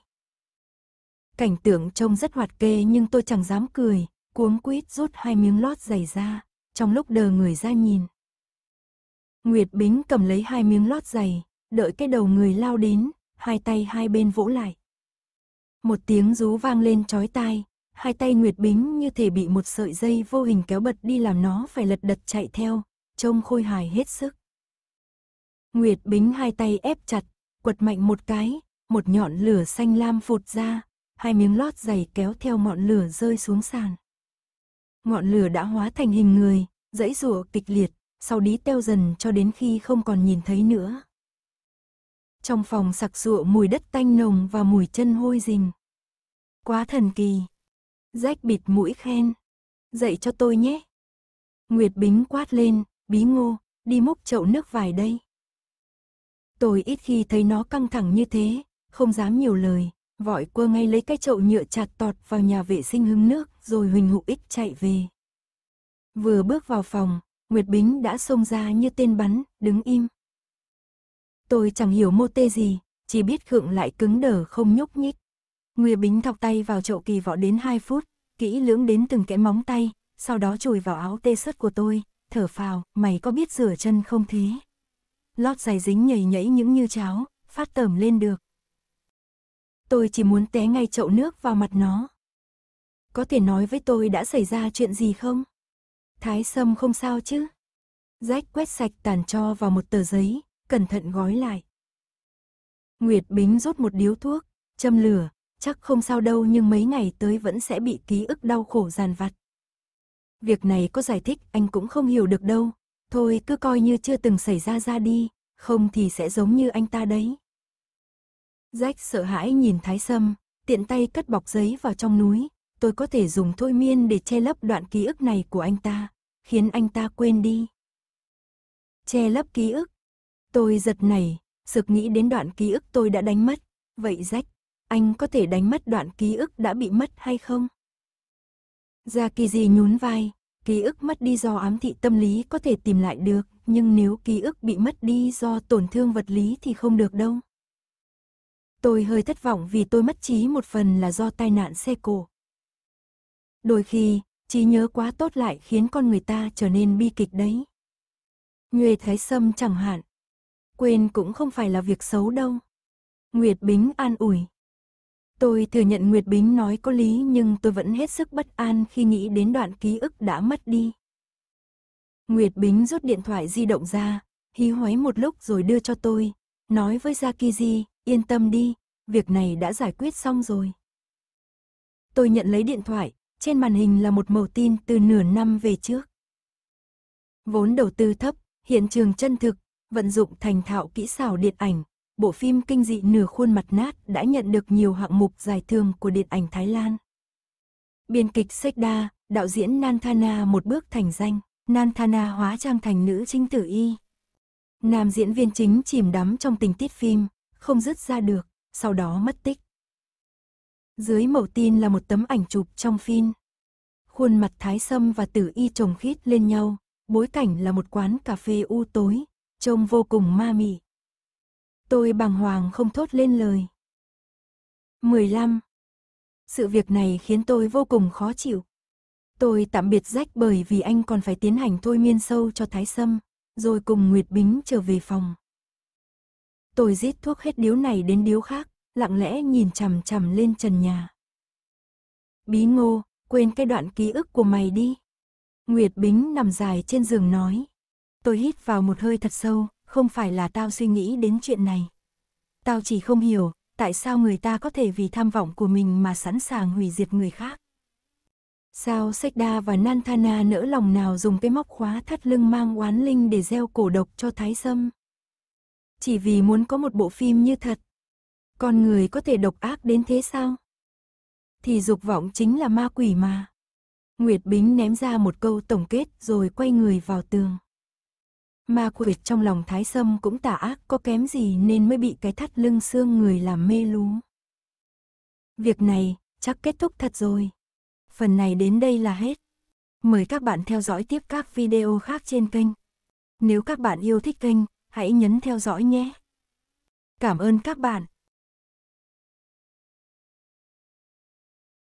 A: Cảnh tượng trông rất hoạt kê nhưng tôi chẳng dám cười, cuống quýt rút hai miếng lót giày ra, trong lúc đờ người ra nhìn. Nguyệt Bính cầm lấy hai miếng lót giày, đợi cái đầu người lao đến, hai tay hai bên vỗ lại. Một tiếng rú vang lên chói tai, hai tay Nguyệt Bính như thể bị một sợi dây vô hình kéo bật đi làm nó phải lật đật chạy theo, trông khôi hài hết sức. Nguyệt Bính hai tay ép chặt, quật mạnh một cái, một nhọn lửa xanh lam phụt ra, hai miếng lót giày kéo theo ngọn lửa rơi xuống sàn. Ngọn lửa đã hóa thành hình người, dãy rụa kịch liệt, sau đi teo dần cho đến khi không còn nhìn thấy nữa. Trong phòng sặc sụa mùi đất tanh nồng và mùi chân hôi rình. Quá thần kỳ. Rách bịt mũi khen. Dậy cho tôi nhé. Nguyệt Bính quát lên, bí ngô, đi múc chậu nước vải đây. Tôi ít khi thấy nó căng thẳng như thế, không dám nhiều lời. vội quơ ngay lấy cái chậu nhựa chặt tọt vào nhà vệ sinh hứng nước rồi huỳnh hữu ích chạy về. Vừa bước vào phòng, Nguyệt Bính đã xông ra như tên bắn, đứng im. Tôi chẳng hiểu mô tê gì, chỉ biết khượng lại cứng đờ không nhúc nhích. Nguyệt Bính thọc tay vào chậu kỳ vọ đến 2 phút, kỹ lưỡng đến từng cái móng tay, sau đó chùi vào áo tê sớt của tôi, thở phào, mày có biết rửa chân không thế? lót giày dính nhầy nhẫy những như cháo, phát tởm lên được. Tôi chỉ muốn té ngay chậu nước vào mặt nó. Có thể nói với tôi đã xảy ra chuyện gì không? Thái sâm không sao chứ? Rách quét sạch tàn cho vào một tờ giấy, cẩn thận gói lại. Nguyệt Bính rút một điếu thuốc, châm lửa, chắc không sao đâu nhưng mấy ngày tới vẫn sẽ bị ký ức đau khổ giàn vặt. Việc này có giải thích anh cũng không hiểu được đâu, Thôi cứ coi như chưa từng xảy ra ra đi, không thì sẽ giống như anh ta đấy. Jack sợ hãi nhìn Thái Sâm, tiện tay cất bọc giấy vào trong núi, tôi có thể dùng thôi miên để che lấp đoạn ký ức này của anh ta, khiến anh ta quên đi. Che lấp ký ức. Tôi giật nảy, sực nghĩ đến đoạn ký ức tôi đã đánh mất. Vậy Jack, anh có thể đánh mất đoạn ký ức đã bị mất hay không? kỳ Jakiji nhún vai, ký ức mất đi do ám thị tâm lý có thể tìm lại được, nhưng nếu ký ức bị mất đi do tổn thương vật lý thì không được đâu. Tôi hơi thất vọng vì tôi mất trí một phần là do tai nạn xe cộ. Đôi khi, trí nhớ quá tốt lại khiến con người ta trở nên bi kịch đấy. Nhuệ Thái Sâm chẳng hạn. Quên cũng không phải là việc xấu đâu. Nguyệt Bính an ủi. Tôi thừa nhận Nguyệt Bính nói có lý nhưng tôi vẫn hết sức bất an khi nghĩ đến đoạn ký ức đã mất đi. Nguyệt Bính rút điện thoại di động ra, hí hoáy một lúc rồi đưa cho tôi, nói với Jakizi, yên tâm đi, việc này đã giải quyết xong rồi. Tôi nhận lấy điện thoại, trên màn hình là một màu tin từ nửa năm về trước. Vốn đầu tư thấp, hiện trường chân thực, vận dụng thành thạo kỹ xảo điện ảnh, bộ phim kinh dị nửa khuôn mặt nát đã nhận được nhiều hạng mục giải thưởng của điện ảnh Thái Lan. Biên kịch Sekda, đạo diễn Nanthana một bước thành danh, Nanthana hóa trang thành nữ chính tử y. Nam diễn viên chính chìm đắm trong tình tiết phim, không dứt ra được, sau đó mất tích. Dưới mẩu tin là một tấm ảnh chụp trong phim. Khuôn mặt thái sâm và tử y chồng khít lên nhau, bối cảnh là một quán cà phê u tối, trông vô cùng ma mị. Tôi bàng hoàng không thốt lên lời. 15. Sự việc này khiến tôi vô cùng khó chịu. Tôi tạm biệt Rách bởi vì anh còn phải tiến hành thôi miên sâu cho Thái Sâm, rồi cùng Nguyệt Bính trở về phòng. Tôi rít thuốc hết điếu này đến điếu khác, lặng lẽ nhìn chằm chằm lên trần nhà. Bí ngô, quên cái đoạn ký ức của mày đi. Nguyệt Bính nằm dài trên giường nói. Tôi hít vào một hơi thật sâu, không phải là tao suy nghĩ đến chuyện này. Tao chỉ không hiểu, tại sao người ta có thể vì tham vọng của mình mà sẵn sàng hủy diệt người khác. Sao Sekda và Nantana nỡ lòng nào dùng cái móc khóa thắt lưng mang oán linh để gieo cổ độc cho Thái Sâm? Chỉ vì muốn có một bộ phim như thật. Con người có thể độc ác đến thế sao? Thì dục vọng chính là ma quỷ mà. Nguyệt Bính ném ra một câu tổng kết rồi quay người vào tường ma quyệt trong lòng thái sâm cũng tà ác có kém gì nên mới bị cái thắt lưng xương người làm mê lú. Việc này chắc kết thúc thật rồi. Phần này đến đây là hết. Mời các bạn theo dõi tiếp các video khác trên kênh. Nếu các bạn yêu thích kênh, hãy nhấn theo dõi nhé. Cảm ơn các bạn.